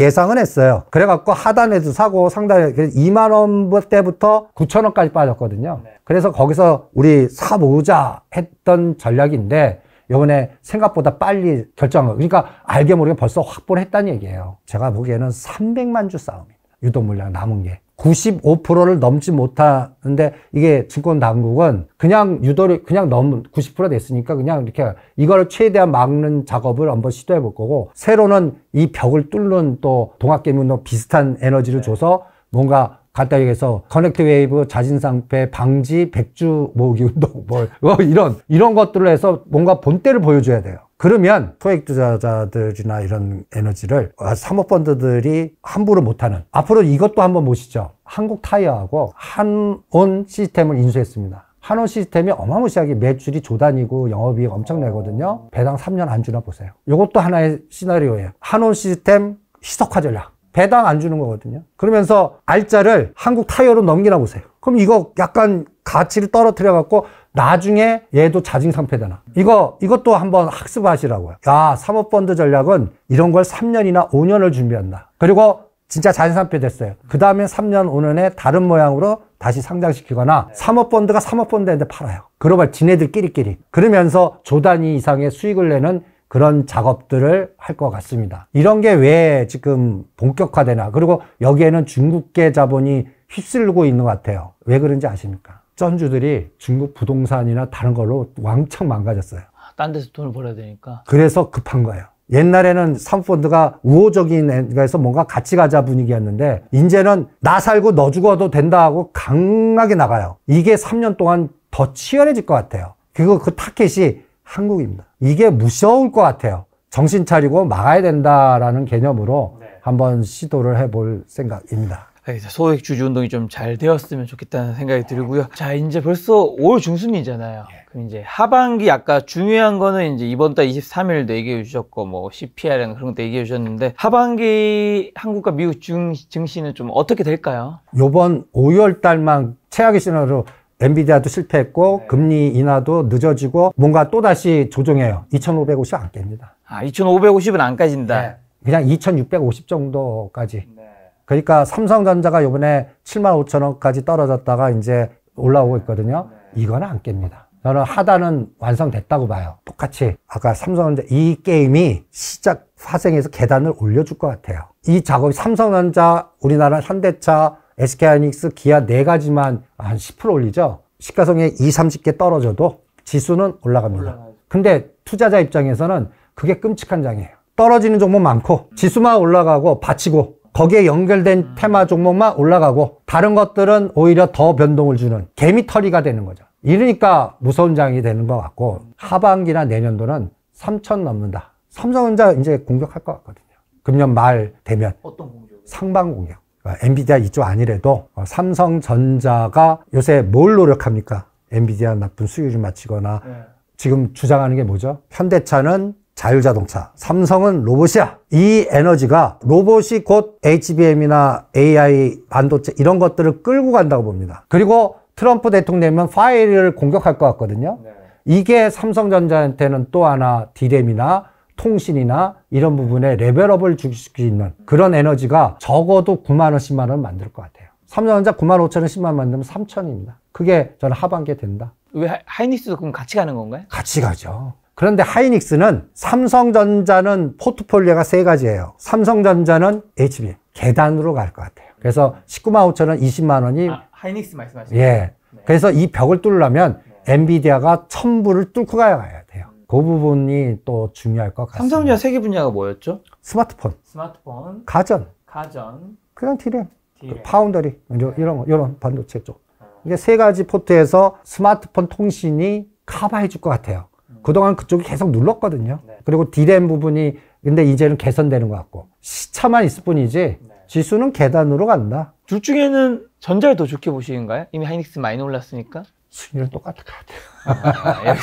예상은 했어요. 그래갖고 하단에도 사고 상단에 2만 원 때부터 9천 원까지 빠졌거든요. 네. 그래서 거기서 우리 사보자 했던 전략인데 요번에 생각보다 빨리 결정한 거. 그러니까 알게 모르게 벌써 확보를 했다는 얘기예요. 제가 보기에는 300만 주 싸움입니다. 유동 물량 남은 게. 95%를 넘지 못하는데 이게 증권 당국은 그냥 유도를 그냥 넘은 90% 됐으니까 그냥 이렇게 이걸 최대한 막는 작업을 한번 시도해 볼 거고 세로는이 벽을 뚫는 또 동학개미운동 비슷한 에너지를 네. 줘서 뭔가 간단히 해서 커넥트 웨이브, 자진상패, 방지, 백주 모으기 운동 뭐, 뭐 이런 이런 것들을 해서 뭔가 본때를 보여줘야 돼요. 그러면 토익 투자자들이나 이런 에너지를 아, 사모펀드들이 함부로 못하는 앞으로 이것도 한번 보시죠. 한국 타이어하고 한온 시스템을 인수했습니다. 한온 시스템이 어마무시하게 매출이 조단이고 영업이익 엄청내거든요 배당 3년 안 주나 보세요. 이것도 하나의 시나리오예요. 한온 시스템 희석화 전략. 배당 안 주는 거거든요. 그러면서 알짜를 한국 타이어로 넘기나 보세요. 그럼 이거 약간 가치를 떨어뜨려 갖고 나중에 얘도 자진상패되나 이거 이것도 한번 학습하시라고요 야 사모펀드 전략은 이런 걸 3년이나 5년을 준비한다 그리고 진짜 자진상패 됐어요 그 다음에 3년 5년에 다른 모양으로 다시 상장시키거나 네. 사모펀드가 사모펀드인데 팔아요 그러면 지네들끼리끼리 그러면서 조단위 이상의 수익을 내는 그런 작업들을 할 것 같습니다 이런 게 왜 지금 본격화되나 그리고 여기에는 중국계 자본이 휩쓸고 있는 것 같아요 왜 그런지 아십니까 전주들이 중국 부동산이나 다른 걸로 왕창 망가졌어요. 아, 딴 데서 돈을 벌어야 되니까. 그래서 급한 거예요. 옛날에는 사모펀드가 우호적인 애가서 뭔가 같이 가자 분위기였는데 이제는 나 살고 너 죽어도 된다 하고 강하게 나가요. 이게 3년 동안 더 치열해질 것 같아요. 그리고 그 타켓이 한국입니다. 이게 무서울 것 같아요. 정신 차리고 막아야 된다라는 개념으로 네. 한번 시도를 해볼 생각입니다. 예, 소액주주 운동이 좀 잘 되었으면 좋겠다는 생각이 들고요. 자, 이제 벌써 올 중순이잖아요. 예. 그럼 이제 하반기 아까 중요한 거는 이제 이번 달 23일도 얘기해 주셨고 뭐 c p r 라는 그런 것도 얘기해 주셨는데 하반기 한국과 미국 증, 증시는 좀 어떻게 될까요? 요번 5월 달만 최악의 시나리오 엔비디아도 실패했고 네. 금리 인하도 늦어지고 뭔가 또다시 조정해요. 2,550 안 깹니다. 아, 2,550은 안 까진다. 네. 그냥 2,650 정도까지. 네. 그러니까 삼성전자가 요번에 7만 5천 원까지 떨어졌다가 이제 올라오고 있거든요. 네. 이건 안 깹니다. 저는 하단은 완성됐다고 봐요. 똑같이 아까 삼성전자 이 게임이 시작 화생에서 계단을 올려줄 것 같아요. 이 작업이 삼성전자, 우리나라 현대차, SK하이닉스, 기아 네 가지만 한 10% 올리죠. 시가성액 2, 30개 떨어져도 지수는 올라갑니다. 근데 투자자 입장에서는 그게 끔찍한 장이에요. 떨어지는 종목 많고 지수만 올라가고 받치고 거기에 연결된 테마 종목만 올라가고 다른 것들은 오히려 더 변동을 주는 개미털이가 되는 거죠. 이러니까 무서운 장이 되는 것 같고 하반기나 내년도는 3천 넘는다. 삼성전자 이제 공격할 것 같거든요. 금년 말 되면 어떤 공격? 상방 공격. 그러니까 엔비디아 이쪽 아니래도 어, 삼성전자가 요새 뭘 노력합니까? 엔비디아 나쁜 수익을 마치거나 네. 지금 주장하는 게 뭐죠? 현대차는 자율자동차, 삼성은 로봇이야. 이 에너지가 로봇이 곧 HBM이나 AI, 반도체 이런 것들을 끌고 간다고 봅니다. 그리고 트럼프 대통령이면 파일을 공격할 것 같거든요. 네. 이게 삼성전자한테는 또 하나 디램이나 통신이나 이런 부분에 레벨업을 주실 수 있는 그런 에너지가 적어도 9만 원, 10만 원 만들 것 같아요. 삼성전자 9만 5천 원, 10만 원 만들면 3천입니다. 그게 저는 하반기에 된다. 왜 하이닉스도 그럼 같이 가는 건가요? 같이 가죠. 그런데 하이닉스는 삼성전자는 포트폴리오가 세 가지예요. 삼성전자는 HB 계단으로 갈 것 같아요. 그래서 19만 5천 원, 20만 원이 아, 하이닉스 말씀하시죠. 예. 네. 그래서 이 벽을 뚫으려면 네. 엔비디아가 천부를 뚫고 가야 돼요. 음. 그 부분이 또 중요할 것 같습니다. 삼성전자 세개 분야가 뭐였죠? 스마트폰, 스마트폰, 가전, 가전, 그냥 디램, 디 그 파운더리 네. 이런 이런 반도체 쪽. 어. 이게 세 가지 포트에서 스마트폰 통신이 커버해 줄 것 같아요. 그동안 그쪽이 계속 눌렀거든요. 네. 그리고 디램 부분이 근데 이제는 개선되는 것 같고 시차만 있을 뿐이지 네. 지수는 계단으로 간다. 둘 중에는 전자를 더 좋게 보시는가요? 이미 하이닉스 많이 올랐으니까 순위는 똑같을 것 같아요. 아, 아, 예.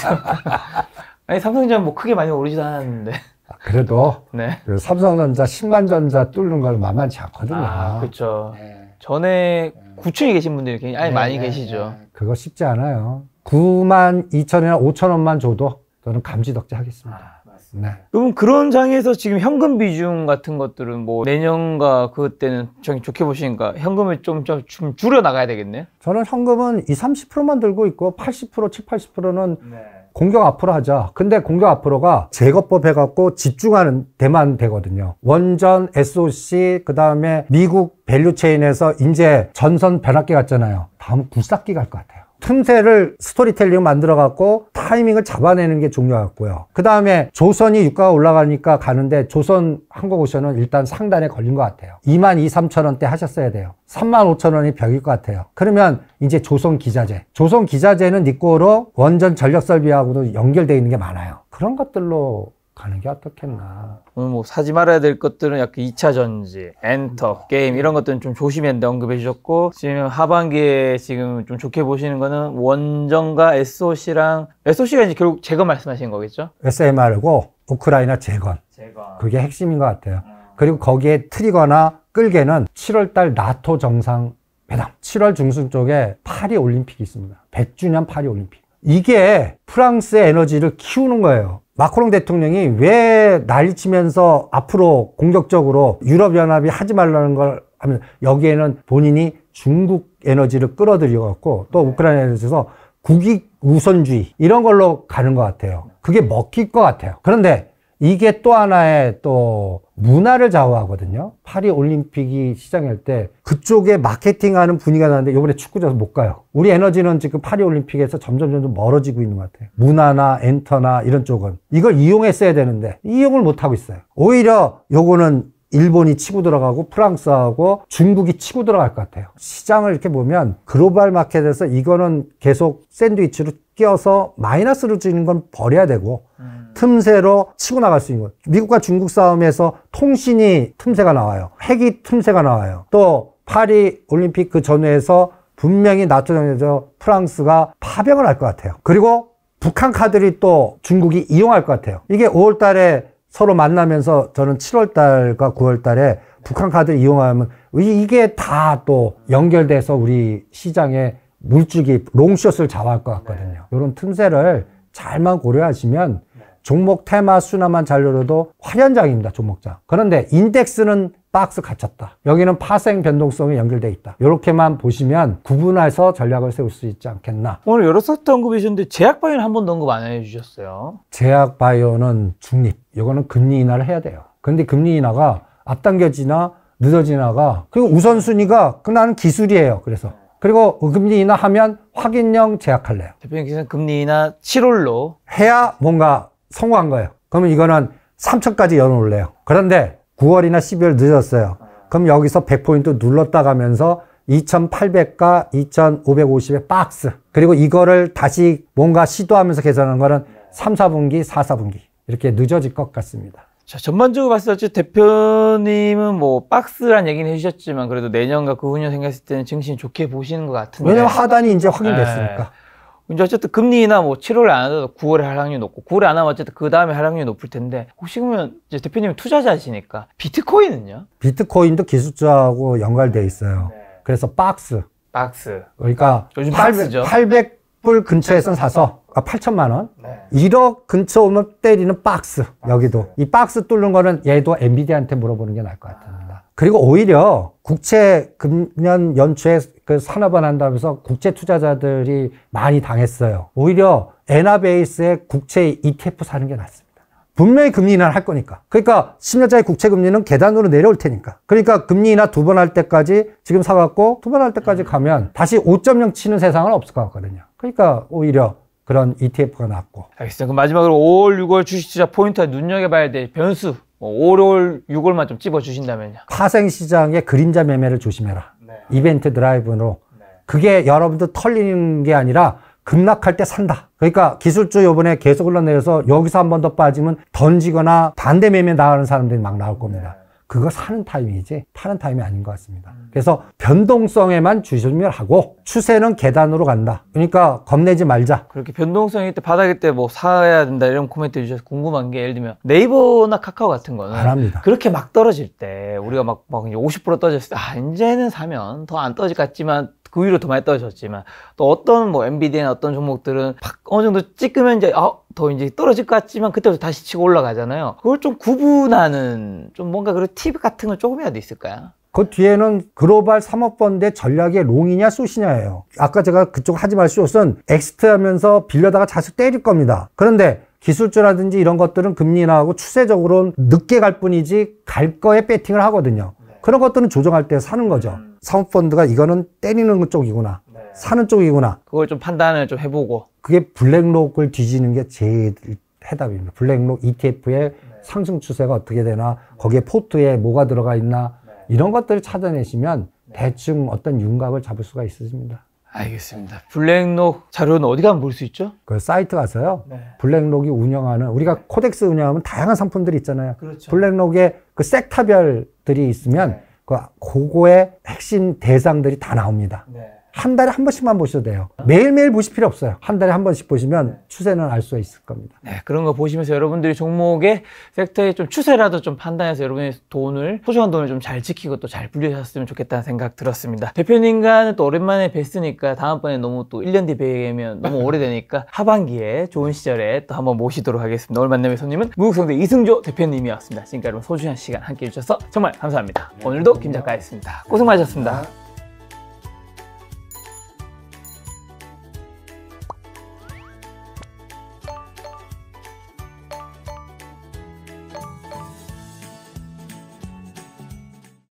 아니 삼성전자 뭐 크게 많이 오르지도 않았는데. 아, 그래도 네. 그 삼성전자 10만 전자 뚫는 걸 만만치 않거든요. 아, 그렇죠. 네. 전에 네. 구층에 계신 분들이 굉장히 네, 많이 네, 계시죠. 그거 쉽지 않아요. 9만 2천이나 5천 원만 줘도 또는 감지덕지 하겠습니다. 아, 네. 그럼 그런 장에서 지금 현금 비중 같은 것들은 뭐 내년과 그때는 좀 좋게 보시니까 현금을 좀, 좀, 좀 줄여 나가야 되겠네요. 저는 현금은 2, 30%만 들고 있고 80%, 7, 80%는 네. 공격 앞으로 하자. 근데 공격 앞으로가 제거법 해갖고 집중하는 데만 되거든요. 원전, SOC, 그 다음에 미국 밸류체인에서 이제 전선 변압기 갔잖아요. 다음 굴삭기 갈 것 같아요. 틈새를 스토리텔링 만들어갖고 타이밍을 잡아내는 게 중요하고요. 그 다음에 조선이 유가가 올라가니까 가는데 조선 항공우션은 일단 상단에 걸린 것 같아요. 2만 2, 3천 원대 하셨어야 돼요. 3만 5천 원이 벽일 것 같아요. 그러면 이제 조선 기자재. 조선 기자재는 니꼬로 원전 전력 설비하고도 연결되어 있는 게 많아요. 그런 것들로 가는 게 어떻겠나. 오늘 어, 뭐 사지 말아야 될 것들은 약간 2차 전지, 엔터, 음. 게임 이런 것들은 좀 조심했는데 언급해 주셨고 지금 하반기에 지금 좀 좋게 보시는 거는 원정과 SOC랑 SOC가 이제 결국 제거 말씀하신 거겠죠? s m r 고 우크라이나 재건. 재건. 그게 핵심인 것 같아요. 음. 그리고 거기에 트리거나 끌게는 7월달 나토 정상 회담. 7월 중순 쪽에 파리 올림픽이 있습니다. 100주년 파리 올림픽. 이게 프랑스의 에너지를 키우는 거예요. 마크롱 대통령이 왜 난리치면서 앞으로 공격적으로 유럽연합이 하지 말라는 걸 하면 여기에는 본인이 중국 에너지를 끌어들여갖고 또 네. 우크라이나에서 국익 우선주의 이런 걸로 가는 것 같아요. 그게 먹힐 것 같아요. 그런데 이게 또 하나의 또 문화를 좌우하거든요. 파리 올림픽이 시작할 때 그쪽에 마케팅하는 분위기가 나는데 이번에 축구에서 못 가요. 우리 에너지는 지금 파리 올림픽에서 점점 점점 멀어지고 있는 것 같아요. 문화나 엔터나 이런 쪽은 이걸 이용했어야 되는데 이용을 못 하고 있어요. 오히려 요거는 일본이 치고 들어가고 프랑스하고 중국이 치고 들어갈 것 같아요. 시장을 이렇게 보면 글로벌 마켓에서 이거는 계속 샌드위치로 끼어서 마이너스로 주는 건 버려야 되고 음. 틈새로 치고 나갈 수 있는 거예요. 미국과 중국 싸움에서 통신이 틈새가 나와요. 핵이 틈새가 나와요. 또 파리 올림픽 그 전후에서 분명히 나토 정에서 프랑스가 파병을 할 것 같아요. 그리고 북한 카드를 또 중국이 이용할 것 같아요. 이게 5월 달에 서로 만나면서 저는 7월 달과 9월 달에 북한 카드를 이용하면 이게 다 또 연결돼서 우리 시장에 물줄기 롱숏을 잡아갈 것 같거든요. 네. 이런 틈새를 잘만 고려하시면 네. 종목 테마 순환만 잘려도 화려 장입니다. 종목장. 그런데 인덱스는 박스 갇혔다. 여기는 파생 변동성이 연결돼 있다. 이렇게만 보시면 구분해서 전략을 세울 수 있지 않겠나. 오늘 여러 섹트 언급이셨는데 제약바이오는 한번 언급 안 해주셨어요. 제약바이오는 중립. 이거는 금리 인하를 해야 돼요. 근데 금리 인하가 앞당겨지나 늦어지나가 그리고 우선순위가 그나는 기술이에요. 그래서 그리고 그 금리 인하 하면 확인형 제약할래요. 대표님께서는 금리 인하 7월로 해야 뭔가 성공한 거예요. 그러면 이거는 3천까지 열어놓을래요. 그런데 9월이나 12월 늦었어요. 그럼 여기서 100포인트 눌렀다 가면서 2800과 2550의 박스 그리고 이거를 다시 뭔가 시도하면서 계산하는 거는 3, 4분기, 4, 4분기 이렇게 늦어질 것 같습니다. 자, 전반적으로 봤을 때 대표님은 뭐 박스란 얘기는 해주셨지만 그래도 내년과 그 후년 생겼을 때는 증신 좋게 보시는 것 같은데 왜냐면 하단이 이제 확인됐으니까 네. 이제 어쨌든 금리나 뭐 7월에 안 하더라도 9월에 할확률이 높고 9월에 안 하면 어쨌든 그 다음에 할확률이 높을 텐데 혹시 그러면 이제 대표님 투자자시니까 비트코인은요? 비트코인도 기술자하고 연결돼 있어요. 네. 그래서 박스. 박스. 그러니까 요즘 800, 800불 근처에선 사서 아, 8천만 원. 네. 1억 근처 오면 때리는 박스, 박스. 여기도. 이 박스 뚫는 거는 얘도 엔비디아한테 물어보는 게 나을 것 같아요. 아. 그리고 오히려 국채 금년 연초에 그산업화 한다면서 국채 투자자들이 많이 당했어요. 오히려 에나베이스의 국채 ETF 사는 게 낫습니다. 분명히 금리 인하를 할 거니까. 그러니까 10년짜리 국채 금리는 계단으로 내려올 테니까. 그러니까 금리 인하 두 번 할 때까지 지금 사갖고 두 번 할 때까지 가면 다시 5.0 치는 세상은 없을 것 같거든요. 그러니까 오히려 그런 ETF가 낫고. 알겠습니다. 그럼 마지막으로 5월, 6월 주식 투자 포인트와 눈여겨봐야 될 변수 뭐 5월, 6월만 좀 찝어주신다면요. 파생시장의 그림자 매매를 조심해라. 네. 이벤트 드라이브로. 네. 그게 여러분들 털리는 게 아니라 급락할 때 산다. 그러니까 기술주 요번에 계속 흘러내려서 여기서 한 번 더 빠지면 던지거나 반대 매매 나가는 사람들이 막 나올 겁니다. 네. 그거 사는 타임이지 파는 타임이 아닌 것 같습니다. 음. 그래서 변동성에만 주심을 하고 추세는 계단으로 간다. 그러니까 겁내지 말자. 그렇게 변동성이 있때 바닥일 때 뭐 사야 된다 이런 코멘트 주셔서 궁금한 게 예를 들면 네이버나 카카오 같은 거는 안 합니다. 그렇게 막 떨어질 때 우리가 막, 막50% 떨어졌을 때 아, 이제는 사면 더 안 떨어질 것 같지만 그 위로 더 많이 떨어졌지만 또 어떤 뭐 엔비디나 어떤 종목들은 팍 어느 정도 찍으면 이제 아, 더 이제 떨어질 것 같지만 그때부터 다시 치고 올라가잖아요. 그걸 좀 구분하는 좀 뭔가 그런 팁 같은 걸 조금이라도 있을까요? 그 뒤에는 글로벌 삼억번대 전략의 롱이냐 숏시냐예요 아까 제가 그쪽 하지 말 숏은 엑스트하면서 빌려다가 자수 때릴 겁니다. 그런데 기술주라든지 이런 것들은 금리 나하고 추세적으로는 늦게 갈 뿐이지 갈 거에 배팅을 하거든요. 그런 것들은 조정할 때 사는 거죠. 음. 사모펀드가 이거는 때리는 쪽이구나. 네. 사는 쪽이구나. 그걸 좀 판단을 좀 해보고. 그게 블랙록을 뒤지는 게 제일 해답입니다. 블랙록 ETF의 네. 상승 추세가 어떻게 되나, 거기에 포트에 뭐가 들어가 있나, 네. 이런 것들을 찾아내시면 네. 대충 어떤 윤곽을 잡을 수가 있습니다. 알겠습니다. 블랙록 자료는 어디 가면 볼 수 있죠? 그 사이트 가서요. 네. 블랙록이 운영하는 우리가 코덱스 운영하면 다양한 상품들이 있잖아요. 그렇죠. 블랙록의 그 섹터별 것들이 있으면 그 고고의 핵심 대상들이 다 나옵니다. 네. 한 달에 한 번씩만 보셔도 돼요. 매일매일 보실 필요 없어요. 한 달에 한 번씩 보시면 네. 추세는 알 수 있을 겁니다. 네, 그런 거 보시면서 여러분들이 종목의 섹터의 좀 추세라도 좀 판단해서 여러분의 돈을, 소중한 돈을 좀 잘 지키고 또잘 분리하셨으면 좋겠다는 생각 들었습니다. 대표님과는 또 오랜만에 뵀으니까 다음번에 너무 또 1년 뒤 뵈면 너무 오래되니까 하반기에 좋은 시절에 또 한 번 모시도록 하겠습니다. 오늘 만남의 손님은 무국성대 이승조 대표님이었습니다. 지금까지 소중한 시간 함께 해주셔서 정말 감사합니다. 네. 오늘도 김 작가였습니다. 고생 많으셨습니다. 네.